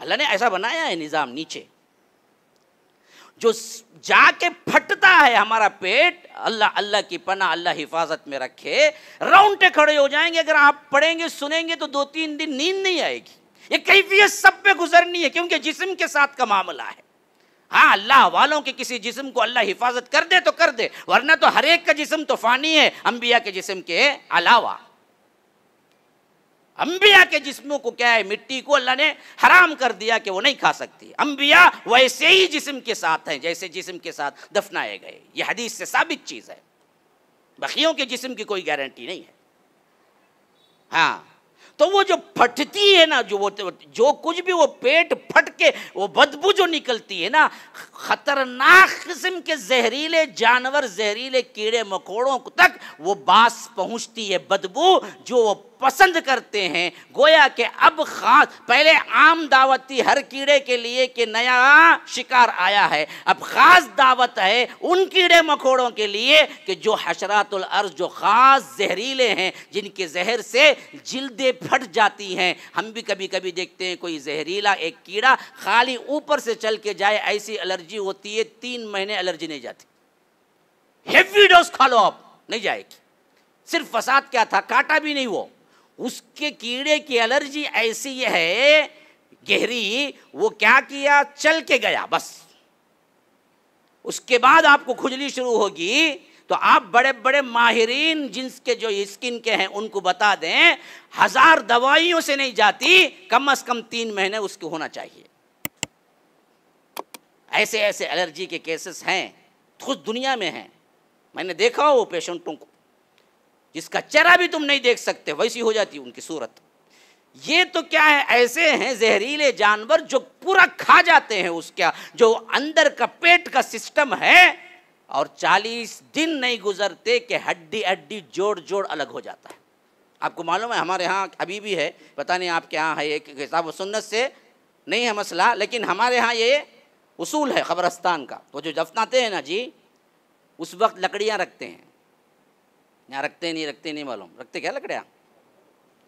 A: अल्लाह ने ऐसा बनाया है निज़ाम नीचे जो जाके फटता है हमारा पेट अल्लाह अल्लाह की पना अल्लाह हिफाजत में रखे राउंडे खड़े हो जाएंगे अगर आप पढ़ेंगे सुनेंगे तो दो तीन दिन नींद नहीं आएगी ये कैफियत सब पे गुजरनी है क्योंकि जिस्म के साथ का मामला है हाँ अल्लाह वालों के किसी जिस्म को अल्लाह हिफाजत कर दे तो कर दे वरना तो हर एक का जिस्म तो फ़ानी है अंबिया के जिस्म के अलावा अंबिया के जिस्मों को क्या है मिट्टी को अल्लाह ने हराम कर दिया कि वो नहीं खा सकती अंबिया वैसे ही जिस्म के साथ हैं जैसे जिस्म के साथ दफनाए गए यह हदीस से साबित चीज़ है बखियों के जिस्म की कोई गारंटी नहीं है हाँ तो वो जो फटती है ना जो वो जो कुछ भी वो पेट फट के वो बदबू जो निकलती है ना खतरनाक किस्म के जहरीले जानवर जहरीले कीड़े मकोड़ों तक वो बास पहुंचती है बदबू जो वो पसंद करते हैं गोया के अब खास पहले आम दावत थी हर कीड़े के लिए कि नया शिकार आया है अब ख़ास दावत है उन कीड़े मकोड़ों के लिए कि जो हशरातुल अर्ज जो ख़ास जहरीले हैं जिनके जहर से जिल्दें फट जाती हैं हम भी कभी कभी देखते हैं कोई जहरीला एक कीड़ा खाली ऊपर से चल के जाए ऐसी एलर्जी होती है तीन महीने एलर्जी नहीं जाती हेवी डोज खा लो आप नहीं जाएगी सिर्फ फसाद क्या था काटा भी नहीं वो उसके कीड़े की एलर्जी ऐसी है गहरी वो क्या किया चल के गया बस उसके बाद आपको खुजली शुरू होगी तो आप बड़े बड़े माहरीन जिनके जो स्किन के हैं उनको बता दें हजार दवाइयों से नहीं जाती कम अज कम तीन महीने उसको होना चाहिए ऐसे ऐसे एलर्जी के केसेस हैं खुद दुनिया में हैं मैंने देखा वो पेशेंटों को इसका चेहरा भी तुम नहीं देख सकते वैसी हो जाती उनकी सूरत ये तो क्या है ऐसे हैं जहरीले जानवर जो पूरा खा जाते हैं उसका जो अंदर का पेट का सिस्टम है और 40 दिन नहीं गुजरते कि हड्डी हड्डी जोड़ जोड़ अलग हो जाता है आपको मालूम है हमारे यहाँ अभी भी है पता नहीं आपके यहाँ है एक हिसाब सुन्नत से नहीं है मसला लेकिन हमारे यहाँ ये उसूल है ख़बरस्तान का वो जो जफनाते हैं ना जी उस वक्त लकड़ियाँ रखते हैं यहाँ रखते नहीं रखते नहीं मालूम रखते क्या लकड़ियाँ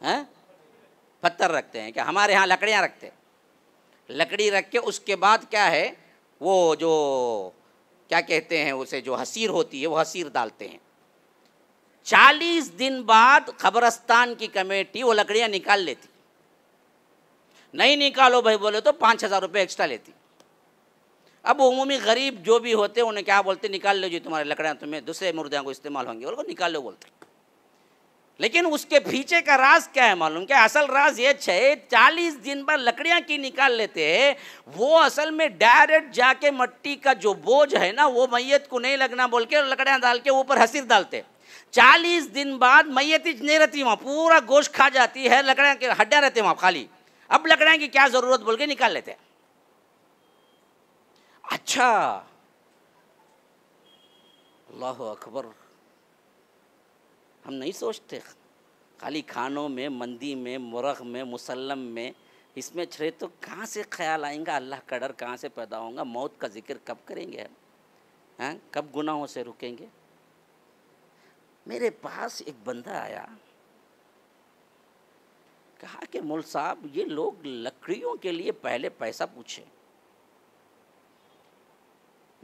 A: हैं पत्थर रखते हैं क्या हमारे यहाँ लकड़ियाँ रखते लकड़ी रख के उसके बाद क्या है वो जो क्या कहते हैं उसे जो हसीर होती है वो हसीर डालते हैं चालीस दिन बाद खबरस्तान की कमेटी वो लकड़ियाँ निकाल लेती नहीं निकालो भाई बोले तो पाँच हज़ार रुपये एक्स्ट्रा लेती अब उमूमी गरीब जो भी होते उन्हें क्या बोलते निकाल लो जी तुम्हारे लकड़ियाँ तुम्हें दूसरे मुर्दियाँ को इस्तेमाल होंगे बोलो निकाल लो बोलते लेकिन उसके पीछे का राज क्या है मालूम क्या असल राज ये छे चालीस दिन बाद लकड़ियाँ की निकाल लेते वो असल में डायरेक्ट जाके मट्टी का जो बोझ है ना वो मैयत को नहीं लगना बोल के लकड़ियाँ डाल के ऊपर हसीर डालते चालीस दिन बाद मैयत नहीं रहती वहाँ पूरा गोश्त खा जाती है लकड़ियाँ के हड्डियाँ रहते वहाँ खाली अब लकड़ियाँ की क्या ज़रूरत बोल के निकाल लेते हैं अच्छा अल्लाह अकबर हम नहीं सोचते खाली खानों में मंदी में मुरख में मुसलम में इसमें छे तो कहाँ से ख्याल आएंगा अल्लाह का डर कहाँ से पैदा होगा मौत का जिक्र कब करेंगे हम हैं हाँ? कब गुनाहों से रुकेंगे मेरे पास एक बंदा आया कहा कि मुल साहब ये लोग लकड़ियों के लिए पहले पैसा पूछें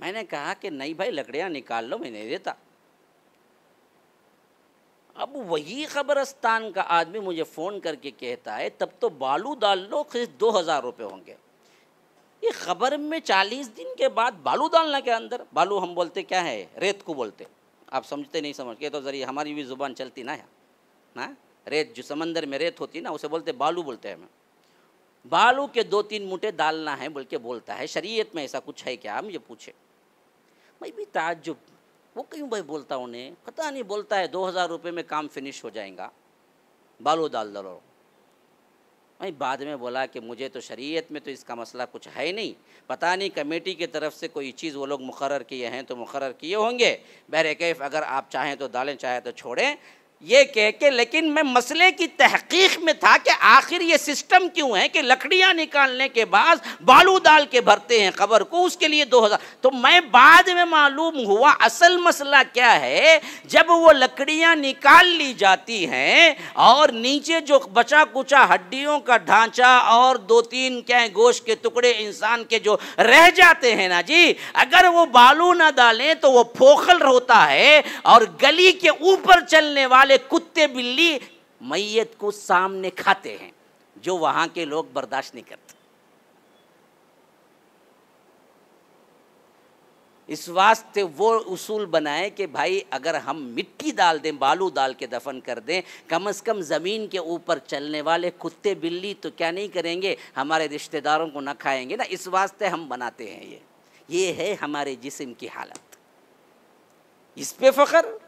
A: मैंने कहा कि नहीं भाई लकड़ियाँ निकाल लो मैं नहीं देता अब वही कब्रस्तान का आदमी मुझे फ़ोन करके कहता है तब तो बालू डाल लो खिस दो हज़ार रुपये होंगे ये खबर में चालीस दिन के बाद बालू डालना के अंदर बालू हम बोलते क्या है रेत को बोलते आप समझते नहीं समझते तो ज़रिए हमारी भी ज़ुबान चलती ना है ना रेत जो समंदर में रेत होती ना उसे बोलते बालू बोलते हैं बालू के दो तीन मुठे डालना है बोल के बोलता है शरीयत में ऐसा कुछ है क्या मुझे पूछे मैं भी ताजुब वो क्यों भाई बोलता उन्हें पता नहीं बोलता है दो हज़ार रुपये में काम फिनिश हो जाएगा बालो डाल डालो भाई बाद में बोला कि मुझे तो शरीयत में तो इसका मसला कुछ है नहीं पता नहीं कमेटी की तरफ से कोई चीज़ वो लोग मुकर किए हैं तो मुकर किए होंगे बहर कैफ अगर आप चाहें तो डालें चाहें तो छोड़ें ये कह के लेकिन मैं मसले की तहकीक में था कि आखिर ये सिस्टम क्यों है कि लकड़ियां निकालने के बाद बालू डाल के भरते हैं खबर को उसके लिए दो हज़ार तो मैं बाद में मालूम हुआ असल मसला क्या है जब वो लकड़ियां निकाल ली जाती हैं और नीचे जो बचा कुचा हड्डियों का ढांचा और दो तीन क्या गोश्त के टुकड़े इंसान के जो रह जाते हैं ना जी अगर वो बालू ना डालें तो वो फोखल होता है और गली के ऊपर चलने वाले में कुत्ते बिल्ली मैयत को सामने खाते हैं जो वहां के लोग बर्दाश्त नहीं करते इस वास्ते वो उसूल बनाए कि भाई अगर हम मिट्टी डाल दें बालू डाल के दफन कर दें कम से कम ज़मीन के ऊपर चलने वाले कुत्ते बिल्ली तो क्या नहीं करेंगे हमारे रिश्तेदारों को ना खाएंगे ना इस वास्ते हम बनाते हैं ये ये है हमारे जिस्म की हालत इस पे फ़ख्र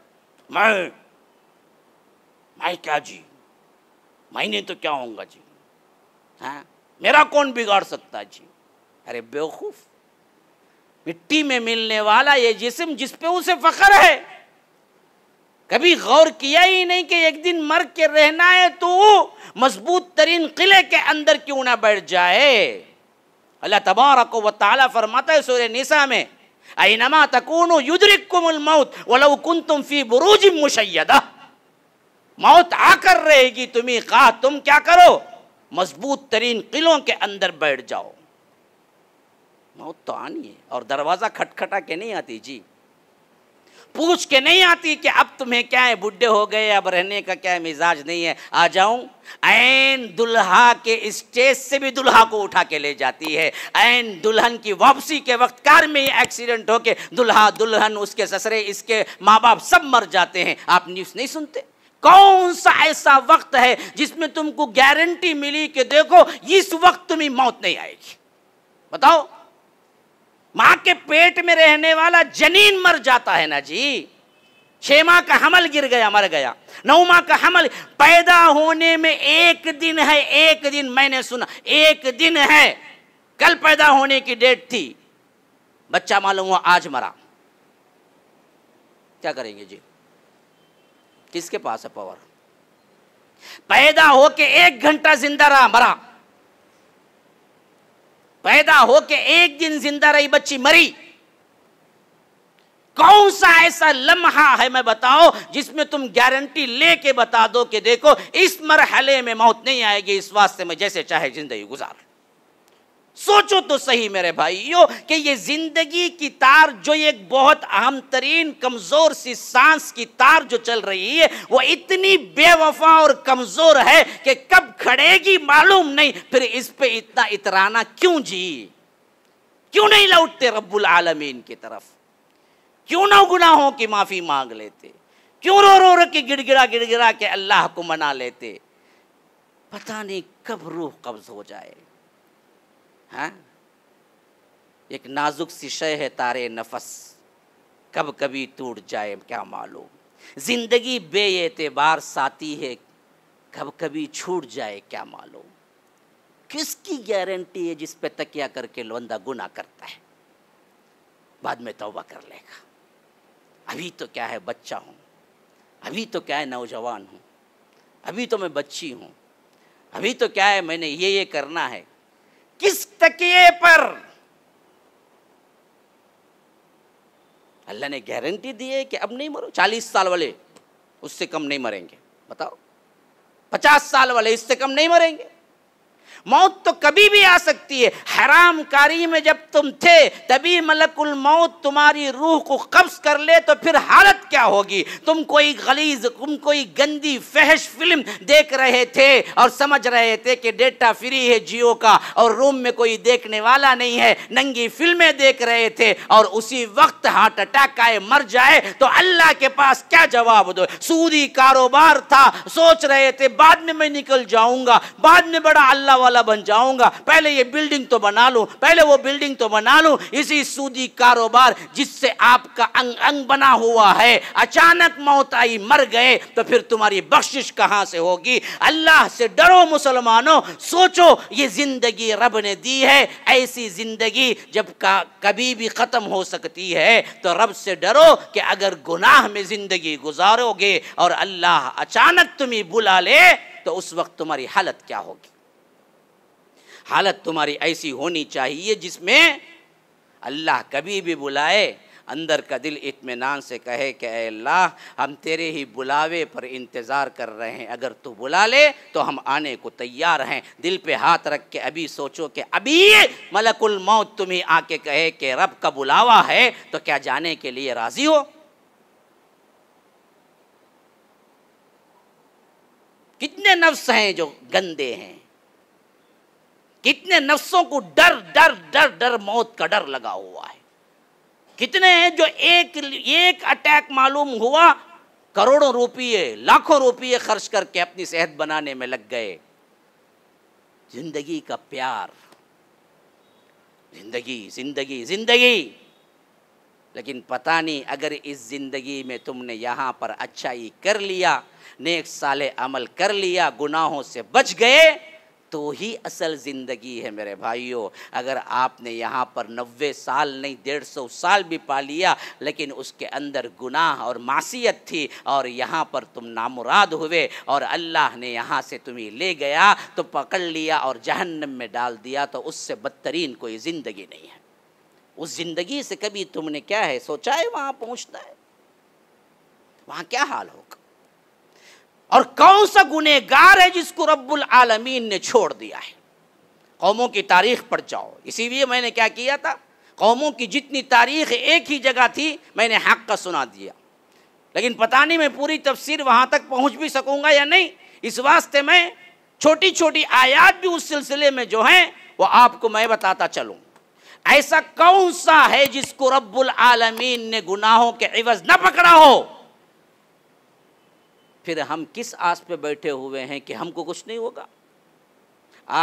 A: मैं मैं क्या जी मैंने तो क्या होऊंगा जी हाँ मेरा कौन बिगाड़ सकता जी अरे बेवकूफ मिट्टी में मिलने वाला ये जिसम जिस पे उसे फख्र है कभी गौर किया ही नहीं कि एक दिन मर के रहना है तो मजबूत तरीन किले के अंदर क्यों ना बैठ जाए अल्लाह को वह ताला फरमाता है सूर्य निसा में ऐनमा तकून युद्रिक मौत वलव कुंतुम फी बुरूज मुशैदा मौत आकर रहेगी तुम्हें कहा तुम क्या करो मजबूत तरीन किलों के अंदर बैठ जाओ मौत तो आनी है और दरवाज़ा खटखटा के नहीं आती जी पूछ के नहीं आती कि अब तुम्हें क्या है बुढ़े हो गए अब रहने का क्या मिजाज नहीं है आ जाऊं ऐन दुल्हा के स्टेज से भी दुल्हा को उठा के ले जाती है ऐन दुल्हन की वापसी के वक्त कार में ही एक्सीडेंट होके दुल्हा दुल्हन उसके ससरे इसके माँ बाप सब मर जाते हैं आप न्यूज़ नहीं सुनते कौन सा ऐसा वक्त है जिसमें तुमको गारंटी मिली कि देखो इस वक्त तुम्हें मौत नहीं आएगी बताओ मां के पेट में रहने वाला जनीन मर जाता है ना जी छह माह का हमल गिर गया मर गया नौ माह का हमल पैदा होने में एक दिन है एक दिन मैंने सुना एक दिन है कल पैदा होने की डेट थी बच्चा मालूम हुआ आज मरा क्या करेंगे जी किसके पास है पावर पैदा होके एक घंटा जिंदा रहा मरा पैदा होके एक दिन जिंदा रही बच्ची मरी कौन सा ऐसा लम्हा है मैं बताओ जिसमें तुम गारंटी लेके बता दो कि देखो इस मरहले में मौत नहीं आएगी इस वास्ते में जैसे चाहे जिंदगी गुजार सोचो तो सही मेरे भाइयों कि ये ज़िंदगी की तार जो एक बहुत अहम तरीन कमज़ोर सी सांस की तार जो चल रही है वो इतनी बेवफा और कमज़ोर है कि कब खड़ेगी मालूम नहीं फिर इस पे इतना इतराना क्यों जी क्यों नहीं लौटते रब्बुल आलमीन की तरफ क्यों ना गुनाहों की माफ़ी मांग लेते क्यों रो रो रो के गिड़गिड़ा गिड़गिड़ा के अल्लाह को मना लेते पता नहीं कब रूह कब्ज हो जाएगा हाँ एक नाजुक शय है तारे नफस कब कभी टूट जाए क्या मालूम जिंदगी बेएतबार साती है कब कभी छूट जाए क्या मालूम किसकी गारंटी है जिस पे तकिया करके लोंदा गुना करता है बाद में तौबा कर लेगा अभी तो क्या है बच्चा हूँ अभी तो क्या है नौजवान हूँ अभी तो मैं बच्ची हूँ अभी तो क्या है मैंने ये ये करना है किस तकिए पर अल्लाह ने गारंटी दी है कि अब नहीं मरो चालीस साल वाले उससे कम नहीं मरेंगे बताओ पचास साल वाले इससे कम नहीं मरेंगे मौत तो कभी भी आ सकती है हरामकारी में जब तुम थे तभी मलकुल मौत तुम्हारी रूह को कब्ज कर ले तो फिर हालत क्या होगी तुम कोई गलीज तुम कोई गंदी फहश फिल्म देख रहे थे और समझ रहे थे कि डेटा फ्री है जियो का और रूम में कोई देखने वाला नहीं है नंगी फिल्में देख रहे थे और उसी वक्त हार्ट अटैक आए मर जाए तो अल्लाह के पास क्या जवाब दो सूदी कारोबार था सोच रहे थे बाद में मैं निकल जाऊंगा बाद में बड़ा अल्लाह वाला बन जाऊंगा पहले ये बिल्डिंग तो बना लूँ पहले वो बिल्डिंग तो बना लूँ इसी सूदी कारोबार जिससे आपका अंग अंग बना हुआ है अचानक मौत आई मर गए तो फिर तुम्हारी बख्शिश कहां से होगी अल्लाह से डरो मुसलमानों सोचो ये ज़िंदगी रब ने दी है ऐसी ज़िंदगी जब का कभी भी ख़त्म हो सकती है तो रब से डरो कि अगर गुनाह में ज़िंदगी गुजारोगे और अल्लाह अचानक तुम्हें बुला ले तो उस वक्त तुम्हारी हालत क्या होगी हालत तुम्हारी ऐसी होनी चाहिए जिसमें अल्लाह कभी भी बुलाए अंदर का दिल इतमान से कहे कि अल्लाह हम तेरे ही बुलावे पर इंतज़ार कर रहे हैं अगर तू बुला ले तो हम आने को तैयार हैं दिल पे हाथ रख के अभी सोचो कि अभी मलकुल मौत तुम्हें आके कहे कि रब का बुलावा है तो क्या जाने के लिए राज़ी हो कितने नफ्स हैं जो गंदे हैं कितने नफ्सों को डर डर डर डर मौत का डर लगा हुआ है कितने हैं जो एक एक अटैक मालूम हुआ करोड़ों रुपये लाखों रुपये खर्च करके अपनी सेहत बनाने में लग गए जिंदगी का प्यार जिंदगी जिंदगी जिंदगी लेकिन पता नहीं अगर इस ज़िंदगी में तुमने यहां पर अच्छाई कर लिया नेक साले अमल कर लिया गुनाहों से बच गए तो ही असल ज़िंदगी है मेरे भाइयों अगर आपने यहाँ पर नब्बे साल नहीं डेढ़ सौ साल भी पा लिया लेकिन उसके अंदर गुनाह और मासीत थी और यहाँ पर तुम नामुराद हुए और अल्लाह ने यहाँ से तुम्हें ले गया तो पकड़ लिया और जहन्नम में डाल दिया तो उससे बदतरीन कोई ज़िंदगी नहीं है उस ज़िंदगी से कभी तुमने क्या है सोचा है वहाँ पहुँचना है वहाँ क्या हाल होगा और कौन सा गुनेगार है जिसको रब्बुल आलमीन ने छोड़ दिया है कौमों की तारीख पढ़ जाओ इसीलिए मैंने क्या किया था कौमों की जितनी तारीख एक ही जगह थी मैंने हक का सुना दिया लेकिन पता नहीं मैं पूरी तफसीर वहाँ तक पहुँच भी सकूँगा या नहीं इस वास्ते मैं छोटी छोटी आयात भी उस सिलसिले में जो हैं वो आपको मैं बताता चलूँ ऐसा कौन सा है जिसको रब्बुल आलमीन ने गुनाहों के एवज न पकड़ा हो फिर हम किस आस पे बैठे हुए हैं कि हमको कुछ नहीं होगा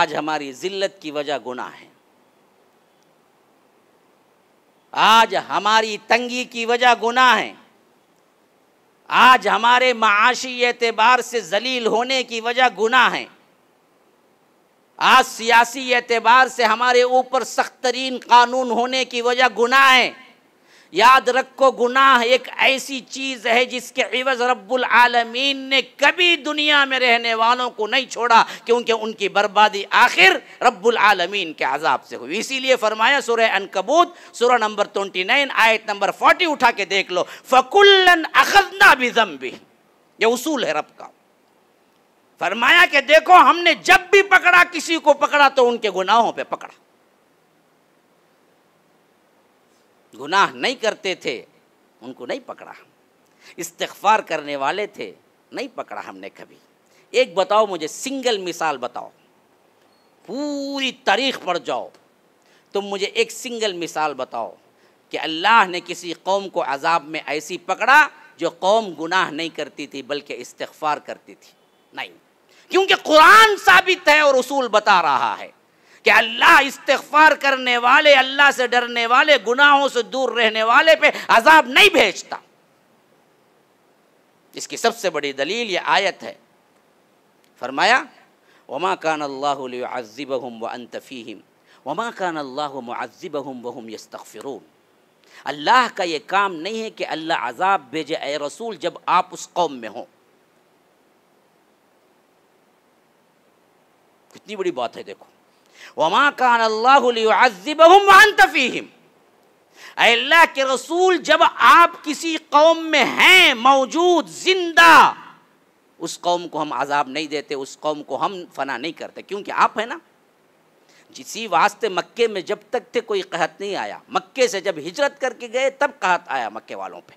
A: आज हमारी जिल्लत की वजह गुना है आज हमारी तंगी की वजह गुना है आज हमारे माशी एतबार से जलील होने की वजह गुना है आज सियासी एतबार से हमारे ऊपर सख्त तरीन कानून होने की वजह गुना है याद रखो गुनाह एक ऐसी चीज़ है जिसके इवज रब्बुल आलमीन ने कभी दुनिया में रहने वालों को नहीं छोड़ा क्योंकि उनकी बर्बादी आखिर रब्बुल आलमीन के अजाब से हुई इसीलिए फरमाया सुरह अनकबूत सुरह नंबर ट्वेंटी नाइन आयत नंबर फोर्टी उठा के देख लो फ़कुल्लन अखदना भी भी यह उसूल है रब का फरमाया कि देखो हमने जब भी पकड़ा किसी को पकड़ा तो उनके गुनाहों पर पकड़ा गुनाह नहीं करते थे उनको नहीं पकड़ा इस्तफार करने वाले थे नहीं पकड़ा हमने कभी एक बताओ मुझे सिंगल मिसाल बताओ पूरी तारीख पर जाओ तुम तो मुझे एक सिंगल मिसाल बताओ कि अल्लाह ने किसी कौम को अजाब में ऐसी पकड़ा जो कौम गुनाह नहीं करती थी बल्कि इस्तफार करती थी नहीं क्योंकि कुरान साबित है और उसूल बता रहा है कि अल्लाह इस्तफार करने वाले अल्लाह से डरने वाले गुनाहों से दूर रहने वाले पे अजाब नहीं भेजता इसकी सबसे बड़ी दलील ये आयत है फरमाया वमा कान अल्लाहबम व अनतफ़ीम वमा कान अल्लाह मुआज़िबहम वहम यस्तफ़िरून अल्लाह का ये काम नहीं है कि अल्लाह अजाब भेजे ए रसूल जब आप उस कौम में हो कितनी बड़ी बात है देखो वमा कान अल्लाह के रसूल जब आप किसी कौम में हैं मौजूद जिंदा उस कौम को हम आज़ाब नहीं देते उस कौम को हम फना नहीं करते क्योंकि आप हैं ना जिसी वास्ते मक्के में जब तक थे कोई कहत नहीं आया मक्के से जब हिजरत करके गए तब कहत आया मक्के वालों पे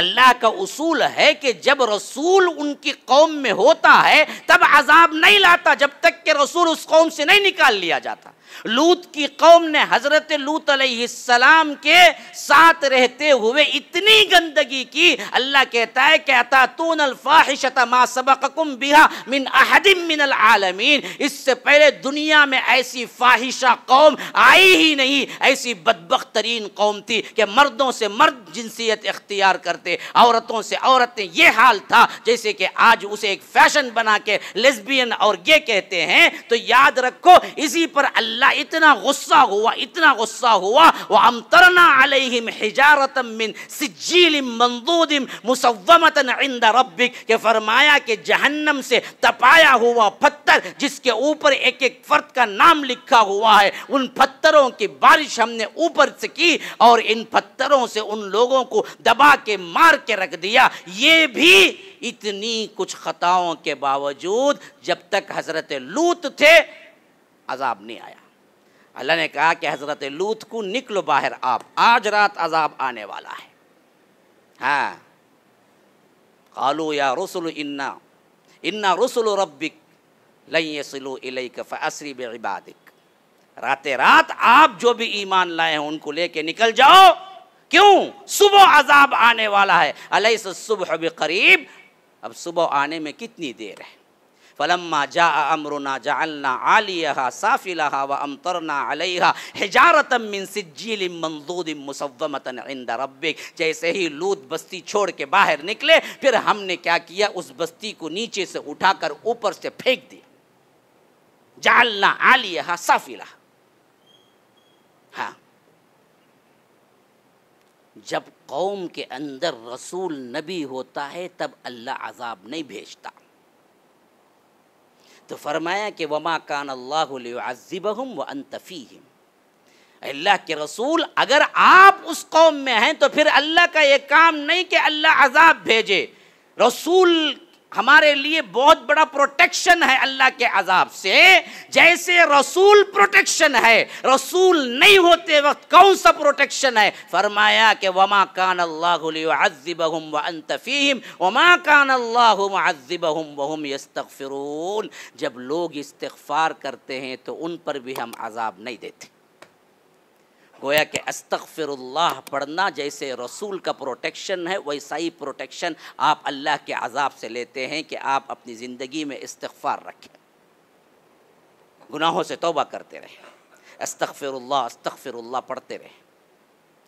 A: अल्लाह का उसूल है कि जब रसूल उनकी कौम में होता है तब अजाब नहीं लाता जब तक कि रसूल उस कौम से नहीं निकाल लिया जाता लूत की कौम ने हजरत लूत सलाम के साथ रहते हुए इतनी गंदगी की अल्लाह कहता है कहता तून अल्फाहिशता मा सबकुम बिहा मिन अहदिम मिन आलमीन इससे पहले दुनिया में ऐसी फाहिशा कौम आई ही नहीं ऐसी बदबक तरीन कौम थी कि मर्दों से मर्द जिनसीत इख्तियार करते औरतों से औरतें ये हाल था जैसे कि आज उसे एक फैशन बना के लेस्बियन और ये कहते हैं तो याद रखो इसी पर अल्लाह अल्लाह इतना गुस्सा हुआ इतना गुस्सा हुआ वह तरना अलहिम हिजारतम मिन मंदूदिम इंद रब्बिक के फरमाया कि जहन्नम से तपाया हुआ पत्थर जिसके ऊपर एक एक फर्द का नाम लिखा हुआ है उन पत्थरों की बारिश हमने ऊपर से की और इन पत्थरों से उन लोगों को दबा के मार के रख दिया ये भी इतनी कुछ ख़ताओं के बावजूद जब तक हज़रत लूत थे अजाब नहीं आया अल्लाह ने कहा कि हज़रत लूत को निकलो बाहर आप आज रात अजाब आने वाला है हाँ कालू या रसुल इन्ना इन्ना रसुल रब्बिक लई कफ असरी बेबादिक रात रात आप जो भी ईमान लाए हैं उनको लेके निकल जाओ क्यों सुबह अजाब आने वाला है अलैस सुबह भी करीब अब सुबह आने में कितनी देर है फलम्मा जा अमरुना जालना आलिया साफिला व अमतरना अलहा हिजारतम मिन सिज्जील मंदूद मुसवमतन इंद रबिक जैसे ही लूत बस्ती छोड़ के बाहर निकले फिर हमने क्या किया उस बस्ती को नीचे से उठाकर ऊपर से फेंक दिया जालना आलिया साफिला हाँ। जब कौम के अंदर रसूल नबी होता है तब अल्लाह अजाब नहीं भेजता तो फरमाया कि वमा कान अल्लाहबहम व अनतफ़ीम अल्लाह के रसूल अगर आप उस कौम में हैं तो फिर अल्लाह का ये काम नहीं कि अल्लाह अजाब भेजे रसूल हमारे लिए बहुत बड़ा प्रोटेक्शन है अल्लाह के अजाब से जैसे रसूल प्रोटेक्शन है रसूल नहीं होते वक्त कौन सा प्रोटेक्शन है फरमाया कि वमा कान अल्लाहम व अनतफ़ीम वमा कान अल्लाहम वहम यस्तफ़िरून जब लोग इस्तफ़ार करते हैं तो उन पर भी हम अजाब नहीं देते गोया कि अस्तफ़िर पढ़ना जैसे रसूल का प्रोटेक्शन है वैसा ही प्रोटेक्शन आप अल्लाह के अजाब से लेते हैं कि आप अपनी ज़िंदगी में इस्तफ़ार रखें गुनाहों से तोबा करते रहें अस्तफ़िर अस्तफ़िर पढ़ते रहें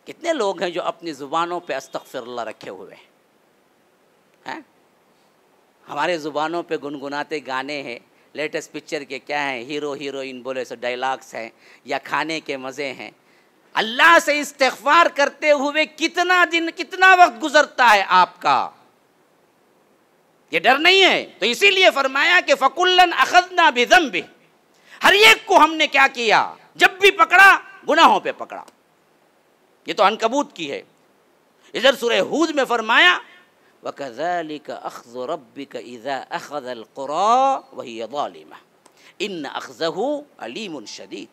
A: कितने लोग हैं जो अपनी ज़ुबानों पर अस्तफ़िर रखे हुए हैं है? हमारे ज़ुबानों पर गुनगुनाते गाने हैं लेटेस्ट पिक्चर के क्या हैं हीरो हीरोइन बोले सो डायलाग्स हैं या खाने के मज़े हैं अल्लाह से इस्तफार करते हुए कितना दिन कितना वक्त गुजरता है आपका ये डर नहीं है तो इसीलिए फरमाया कि फकुल्लन अखदना दम भी हर एक को हमने क्या किया जब भी पकड़ा गुनाहों पे पकड़ा ये तो अनकबूत की है इधर सुरह हूद में फरमाया रबिक वही इन अखजहू अलीम शदीद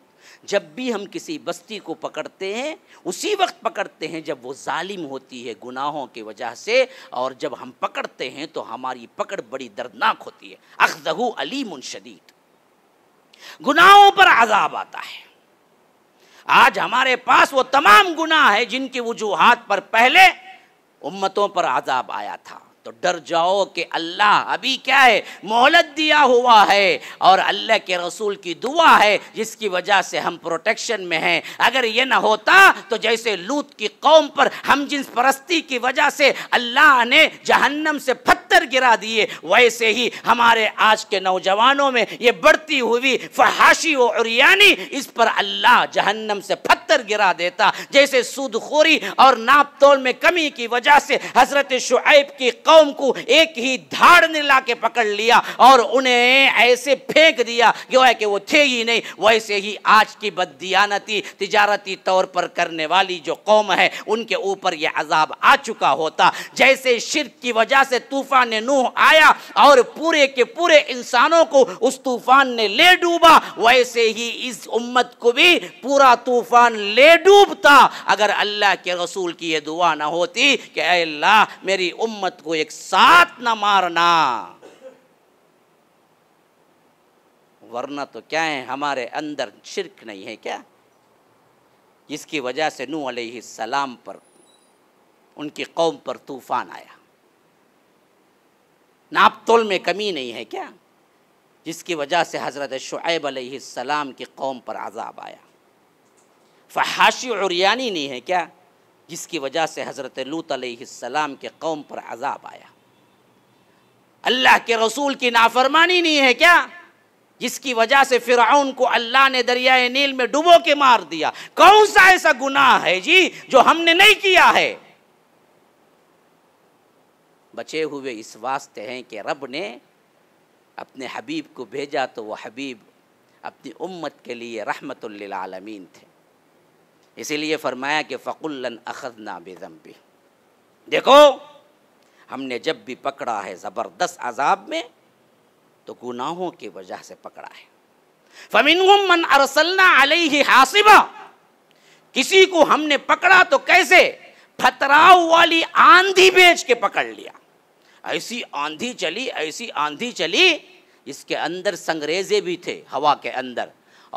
A: जब भी हम किसी बस्ती को पकड़ते हैं उसी वक्त पकड़ते हैं जब वो जालिम होती है गुनाहों की वजह से और जब हम पकड़ते हैं तो हमारी पकड़ बड़ी दर्दनाक होती है अखजहू अली शदीद गुनाहों पर आज़ाब आता है आज हमारे पास वो तमाम गुनाह है जिनकी वजूहत पर पहले उम्मतों पर आज़ाब आया था तो डर जाओ कि अल्लाह अभी क्या है मोहलत दिया हुआ है और अल्लाह के रसूल की दुआ है जिसकी वजह से हम प्रोटेक्शन में हैं अगर ये ना होता तो जैसे लूत की कौम पर हम जिस परस्ती की वजह से अल्लाह ने जहन्नम से पत्थर गिरा दिए वैसे ही हमारे आज के नौजवानों में ये बढ़ती हुई फहाशी और यानी इस पर अल्लाह जहन्नम से पत्थर गिरा देता जैसे सूदखोरी और नाप तोल में कमी की वजह से हजरत शुएब की कौम को एक ही धाड़ ने ला के पकड़ लिया और उन्हें ऐसे फेंक दिया जो है कि वो थे ही नहीं वैसे ही आज की बददियानती तजारती तौर पर करने वाली जो कौम है उनके ऊपर यह अजाब आ चुका होता जैसे शिरक की वजह से तूफान नूह आया और पूरे के पूरे इंसानों को उस तूफान ने ले डूबा वैसे ही इस उम्मत को भी पूरा तूफान ले डूबता अगर अल्लाह के रसूल की ये दुआ ना होती कि अल्लाह मेरी उम्मत को ये एक साथ ना मारना वरना तो क्या है हमारे अंदर शिरक नहीं है क्या इसकी वजह से नू सलाम पर उनकी कौम पर तूफान आया नापतोल में कमी नहीं है क्या जिसकी वजह से हज़रत शुएब सलाम की कौम पर आज़ाब आया फहाशी और यानी नहीं है क्या जिसकी वजह से हज़रत लूत सलाम के कौम पर अजाब आया अल्लाह के रसूल की नाफरमानी नहीं है क्या जिसकी वजह से फ़िरौन को अल्लाह ने दरियाए नील में डुबो के मार दिया कौन सा ऐसा गुनाह है जी जो हमने नहीं किया है बचे हुए इस वास्ते हैं कि रब ने अपने हबीब को भेजा तो वह हबीब अपनी उम्मत के लिए रहमत आलमीन थे इसीलिए फरमाया कि फ़कुल्लन अखद ना बेदम्बी देखो हमने जब भी पकड़ा है ज़बरदस्त अजाब में तो गुनाहों की वजह से पकड़ा है फमिन मन अरसलना ही हासिबा किसी को हमने पकड़ा तो कैसे फतराव वाली आंधी बेच के पकड़ लिया ऐसी आंधी चली ऐसी आंधी चली इसके अंदर संगरेजे भी थे हवा के अंदर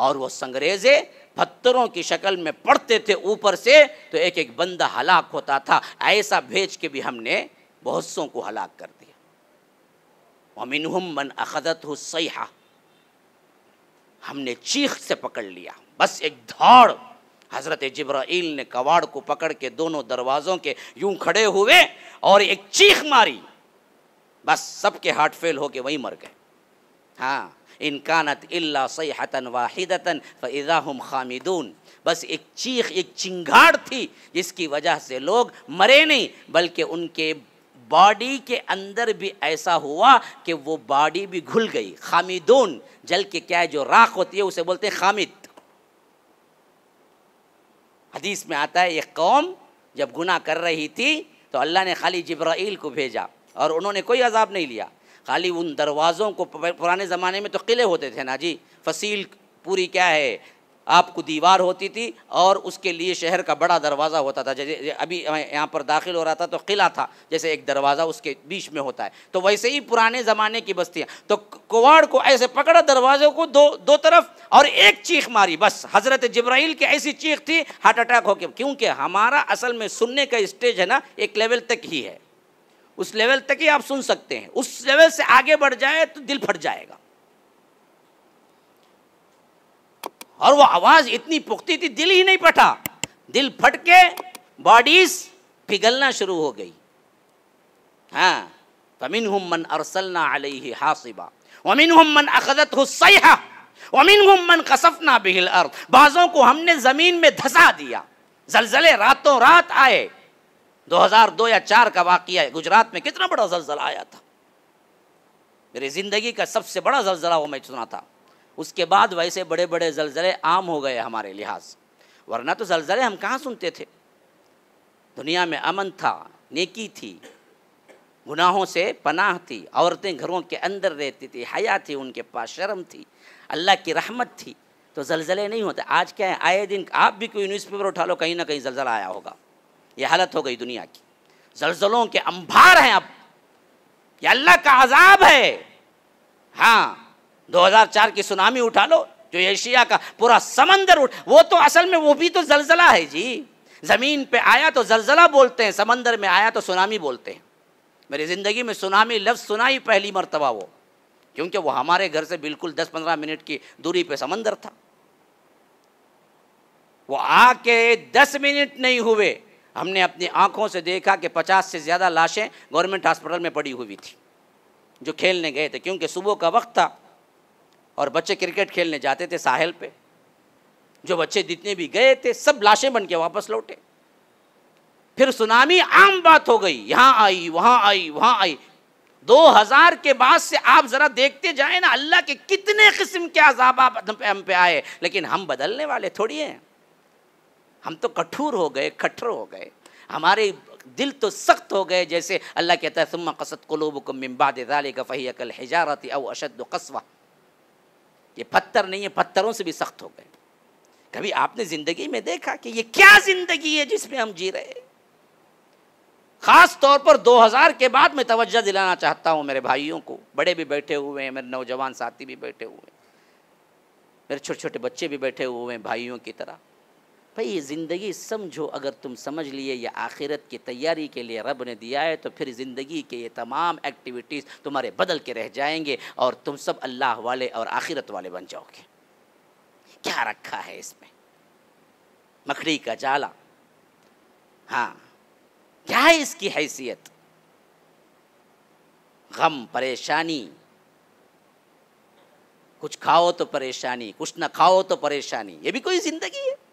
A: और वो संगरेजे पत्थरों की शक्ल में पड़ते थे ऊपर से तो एक एक बंदा हलाक होता था ऐसा भेज के भी हमने बहुत सौ को हलाक कर दिया अमिन मन अखदत हुसैहा हमने चीख से पकड़ लिया बस एक धाड़ हज़रत जब्राइल ने कवाड़ को पकड़ के दोनों दरवाज़ों के यूं खड़े हुए और एक चीख मारी बस सबके हार्ट फेल होके वहीं मर गए हाँ इनकानत इल्ला सैहतन वाहिदतन फ़िज़ा खामिदून बस एक चीख एक चिंगाड़ थी जिसकी वजह से लोग मरे नहीं बल्कि उनके बॉडी के अंदर भी ऐसा हुआ कि वो बॉडी भी घुल गई खामिदून जल के क्या है जो राख होती है उसे बोलते हैं खामिद हदीस में आता है एक कौम जब गुनाह कर रही थी तो अल्लाह ने खाली जब्राइल को भेजा और उन्होंने कोई अजाब नहीं लिया खाली उन दरवाज़ों को पुराने ज़माने में तो किले होते थे ना जी फसील पूरी क्या है आपको दीवार होती थी और उसके लिए शहर का बड़ा दरवाज़ा होता था जैसे अभी यहाँ पर दाखिल हो रहा था तो किला था जैसे एक दरवाज़ा उसके बीच में होता है तो वैसे ही पुराने ज़माने की बस्तियाँ तो कुवाड़ को ऐसे पकड़ा दरवाजे को दो दो तरफ और एक चीख मारी बस हज़रत जब्राइल की ऐसी चीख थी हार्ट अटैक होकर क्योंकि हमारा असल में सुनने का स्टेज है ना एक लेवल तक ही है उस लेवल तक ही आप सुन सकते हैं उस लेवल से आगे बढ़ जाए तो दिल फट जाएगा और वो आवाज इतनी पुख्ती थी दिल ही नहीं फटा दिल फट के बॉडीज पिघलना शुरू हो गई हाँ फमिन मन अरसलना अलही हासिबा वमिन मन अखदत हुसैहा वमिन मन कसफना बिहिल अर्थ बाज़ों को हमने ज़मीन में धसा दिया जलजले रातों रात आए 2002 या चार का वाक़ है गुजरात में कितना बड़ा जलजला आया था मेरी ज़िंदगी का सबसे बड़ा जलजला वो मैं सुना था उसके बाद वैसे बड़े बड़े जलजले आम हो गए हमारे लिहाज वरना तो जलजले हम कहाँ सुनते थे दुनिया में अमन था नेकी थी गुनाहों से पनाह थी औरतें घरों के अंदर रहती थी हया थी उनके पास शर्म थी अल्लाह की रहमत थी तो जलजले नहीं होते आज क्या है आए दिन आप भी कोई न्यूज़पेपर उठा लो कहीं ना कहीं जलजला आया होगा ये हालत हो गई दुनिया की जलजलों के अंबार हैं अब ये अल्लाह का अजाब है हाँ 2004 की सुनामी उठा लो जो एशिया का पूरा समंदर उठ वो तो असल में वो भी तो जलजला है जी ज़मीन पे आया तो जलजला बोलते हैं समंदर में आया तो सुनामी बोलते हैं मेरी ज़िंदगी में सुनामी लफ्ज़ सुना ही पहली मरतबा वो क्योंकि वो हमारे घर से बिल्कुल 10-15 मिनट की दूरी पे समंदर था वो आके 10 मिनट नहीं हुए हमने अपनी आंखों से देखा कि पचास से ज़्यादा लाशें गवर्नमेंट हॉस्पिटल में पड़ी हुई थी जो खेलने गए थे क्योंकि सुबह का वक्त था और बच्चे क्रिकेट खेलने जाते थे साहिल पे जो बच्चे जितने भी गए थे सब लाशें बन के वापस लौटे फिर सुनामी आम बात हो गई यहाँ आई वहाँ आई वहाँ आई 2000 के बाद से आप ज़रा देखते जाए ना अल्लाह के कितने किस्म के अजाब आप हम पे आए लेकिन हम बदलने वाले थोड़ी हैं हम तो कठोर हो गए कठोर हो गए हमारे दिल तो सख्त हो गए जैसे अल्लाह कहता है सुम्मा को लोब को मिम्बाद का फ़ही अकल हिजारत अव अशद कस्वा ये पत्थर नहीं है पत्थरों से भी सख्त हो गए कभी आपने ज़िंदगी में देखा कि ये क्या ज़िंदगी है जिसमें हम जी रहे ख़ास तौर पर 2000 के बाद मैं तवज्जा दिलाना चाहता हूँ मेरे भाइयों को बड़े भी बैठे हुए हैं मेरे नौजवान साथी भी बैठे हुए हैं मेरे छोटे छोटे बच्चे भी बैठे हुए हैं भाइयों की तरह भाई ये ज़िंदगी समझो अगर तुम समझ लिए ये आखिरत की तैयारी के लिए रब ने दिया है तो फिर ज़िंदगी के ये तमाम एक्टिविटीज़ तुम्हारे बदल के रह जाएंगे और तुम सब अल्लाह वाले और आखिरत वाले बन जाओगे क्या रखा है इसमें मकड़ी का जाला हाँ क्या है इसकी हैसियत गम परेशानी कुछ खाओ तो परेशानी कुछ ना खाओ तो परेशानी ये भी कोई ज़िंदगी है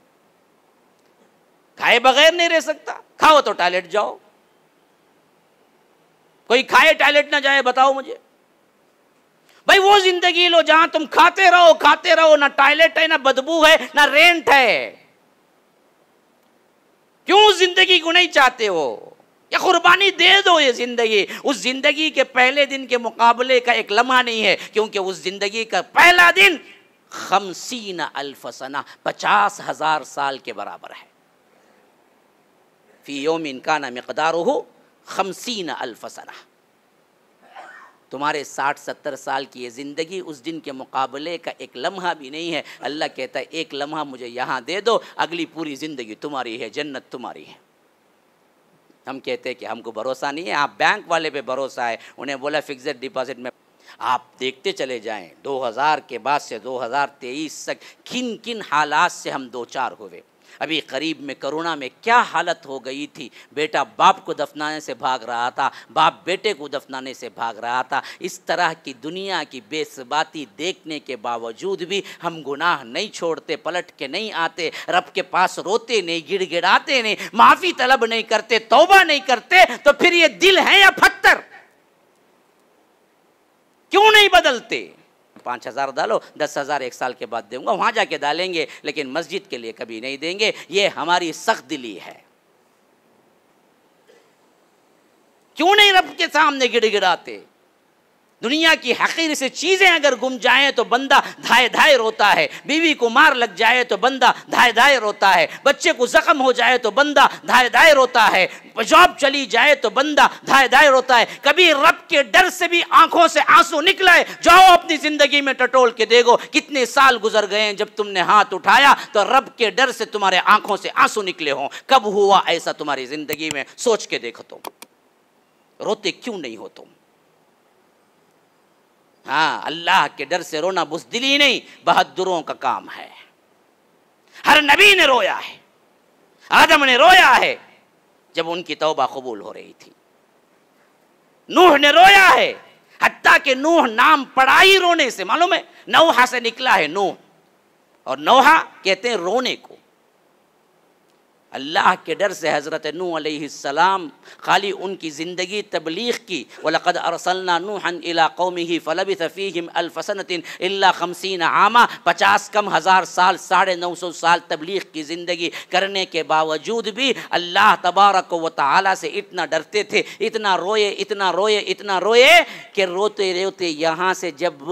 A: खाए बगैर नहीं रह सकता खाओ तो टॉयलेट जाओ कोई खाए टॉयलेट ना जाए बताओ मुझे भाई वो जिंदगी लो जहां तुम खाते रहो खाते रहो ना टॉयलेट है ना बदबू है ना रेंट है क्यों जिंदगी को नहीं चाहते हो या कुर्बानी दे दो ये जिंदगी उस जिंदगी के पहले दिन के मुकाबले का एक लम्हा नहीं है क्योंकि उस जिंदगी का पहला दिन खमसीना अल्फसना पचास हजार साल के बराबर है फ़ी योम इनकाना मकदार हो न अलफसना तुम्हारे साठ सत्तर साल की ये ज़िंदगी उस दिन के मुकाबले का एक लम्हा भी नहीं है अल्लाह कहता है एक लम्हा मुझे यहाँ दे दो अगली पूरी ज़िंदगी तुम्हारी है जन्नत तुम्हारी है हम कहते हैं कि हमको भरोसा नहीं है आप बैंक वाले पे भरोसा है उन्हें बोला फिक्सड डिपॉजिट में आप देखते चले जाएं 2000 के बाद से 2023 तक किन किन हालात से हम दो चार हुए अभी करीब में करुणा में क्या हालत हो गई थी बेटा बाप को दफनाने से भाग रहा था बाप बेटे को दफनाने से भाग रहा था इस तरह की दुनिया की बेसबाती देखने के बावजूद भी हम गुनाह नहीं छोड़ते पलट के नहीं आते रब के पास रोते नहीं गिड़गिड़ाते नहीं माफ़ी तलब नहीं करते तोबा नहीं करते तो फिर ये दिल है या पत्थर क्यों नहीं बदलते पाँच हज़ार डालो दस हज़ार एक साल के बाद दूंगा वहाँ जाके डालेंगे लेकिन मस्जिद के लिए कभी नहीं देंगे ये हमारी सख्त दिली है क्यों नहीं रब के सामने गिड़गिड़ाते दुनिया की हकीर से चीज़ें अगर गुम जाएं तो बंदा धाए धाए रोता है बीवी को मार लग जाए तो बंदा धाए धाए रोता है बच्चे को जख्म हो जाए तो बंदा धाए धाए रोता है जॉब चली जाए तो बंदा धाए धाए रोता है कभी रब के डर से भी आंखों से आंसू निकले जाओ अपनी ज़िंदगी में टटोल के देखो कितने साल गुजर गए जब तुमने हाथ उठाया तो रब के डर से तुम्हारे आंखों से आंसू निकले हों कब हुआ ऐसा तुम्हारी ज़िंदगी में सोच के देखो तुम रोते क्यों नहीं हो तुम हाँ अल्लाह के डर से रोना बुजदिली नहीं बहादुरों का काम है हर नबी ने रोया है आदम ने रोया है जब उनकी तौबा कबूल हो रही थी नूह ने रोया है हत्ता के नूह नाम पढ़ाई रोने से मालूम है नौहा से निकला है नूह और नौहा कहते हैं रोने को अल्लाह के डर से हज़रत नूसम खाली उनकी ज़िंदगी तबलीग की वलक़द अरसलना नूहन इला कौमी ही फ़लब फ़ीम अलफसनतिन खमसिन आमा पचास कम हज़ार साल साढ़े नौ सौ साल तबलीग की ज़िंदगी करने के बावजूद भी अल्लाह तबारक व ताली से इतना डरते थे इतना रोए इतना रोए इतना रोए कि रोते रोते यहाँ से जब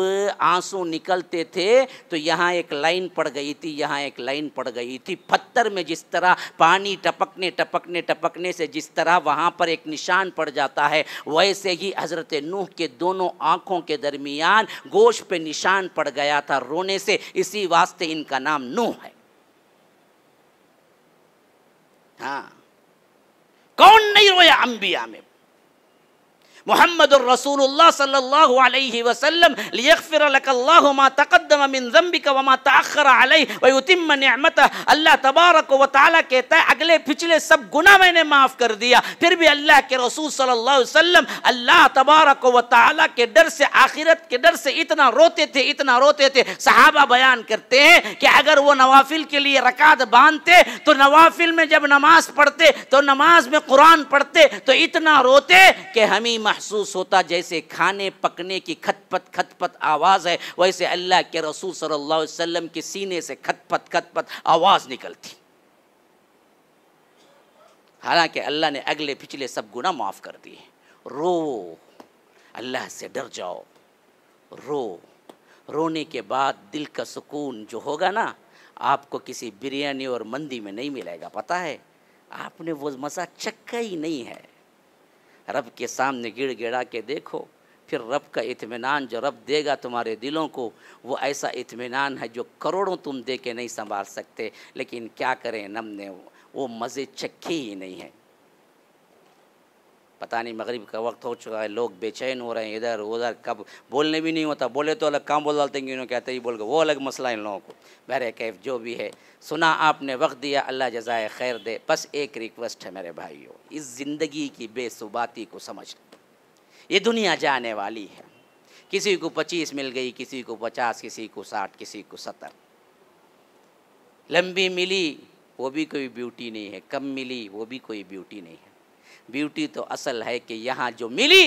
A: आंसू निकलते थे तो यहाँ एक लाइन पड़ गई थी यहाँ एक लाइन पड़ गई थी पत्थर में जिस तरह पानी टपकने टपकने टपकने से जिस तरह वहाँ पर एक निशान पड़ जाता है वैसे ही हज़रत नूह के दोनों आँखों के दरमियान गोश पे निशान पड़ गया था रोने से इसी वास्ते इनका नाम नूह है हाँ कौन नहीं रोया अंबिया में मोहम्मद रसूलुल्लाह सल्लल्लाहु अलैहि वसल्लम लियगफिर लकल्लाहु मा तकद्दम मिन ज़म्बिका व मा तअखर अलैहि व युतिम्म निअमतह अल्लाह तबारक व तआला कहता है अगले पिछले सब गुनाह मैंने माफ़ कर दिया फिर भी अल्लाह के रसूल सल्लल्लाहु अलैहि वसल्लम अल्लाह तबारक व तआला के डर से आखिरत के डर से इतना रोते थे इतना रोते थे सहाबा बयान करते हैं कि अगर वो नवाफिल के लिए रकात बांधते तो नवाफिल में जब नमाज पढ़ते तो नमाज में कुरान पढ़ते तो इतना रोते कि हमीमा महसूस होता जैसे खाने पकने की खतपत खतपत आवाज़ है वैसे अल्लाह के रसूल सल्लल्लाहु अलैहि वसल्लम के सीने से खतपत खतपत आवाज़ निकलती हालांकि अल्लाह ने अगले पिछले सब गुना माफ़ कर दिए रो अल्लाह से डर जाओ रो रोने के बाद दिल का सुकून जो होगा ना आपको किसी बिरयानी और मंदी में नहीं मिलेगा पता है आपने वो मज़ा चक्का ही नहीं है रब के सामने गिड़ गिड़ा के देखो फिर रब का इत्मीनान जो रब देगा तुम्हारे दिलों को वो ऐसा इत्मीनान है जो करोड़ों तुम दे के नहीं संभाल सकते लेकिन क्या करें नम ने वो मज़े चखे ही नहीं है पता नहीं मगरब का वक्त हो चुका है लोग बेचैन हो रहे हैं इधर उधर कब बोलने भी नहीं होता बोले तो अलग काम बोल डालते हैं इन्होंने कहते ही बोल गए वो अलग मसला इन लोगों को बहर कैफ जो भी है सुना आपने वक्त दिया अल्लाह जजाय खैर दे बस एक रिक्वेस्ट है मेरे भाइयों इस ज़िंदगी की बेसुबाती को समझ ये दुनिया जाने वाली है किसी को पच्चीस मिल गई किसी को पचास किसी को साठ किसी को सत्तर लंबी मिली वो भी कोई ब्यूटी नहीं है कम मिली वो भी कोई ब्यूटी नहीं है ब्यूटी तो असल है कि यहाँ जो मिली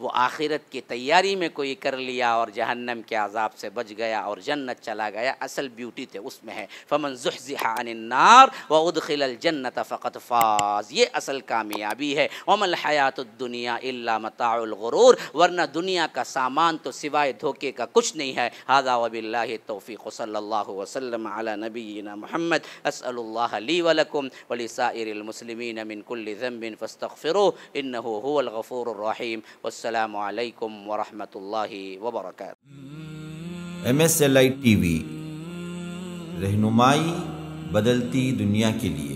A: वो आखिरत की तैयारी में कोई कर लिया और जहन्नम के आज़ाब से बच गया और जन्नत चला गया असल ब्यूटी थे तो उसमें है फमन जुहजिहानार व उदखिल जन्नत फ़कत फाज ये असल कामयाबी है अमल हयात दुनिया इल्ला मताउलगरूर वरना दुनिया का सामान तो सिवाय धोखे का कुछ नहीं है हादा वबिल्ल तोफ़ी सल्ला वसलम नबीन महमद असली वलकुम वलिसाइरमसलमिन मिनकुल्ल फ़स्तफ़िर इन गफ़ूर रहीम वस والسلام عليكم ورحمة الله وبركاته MSLI TV رہنمائی بدلتی دنیا کے रहनुमाई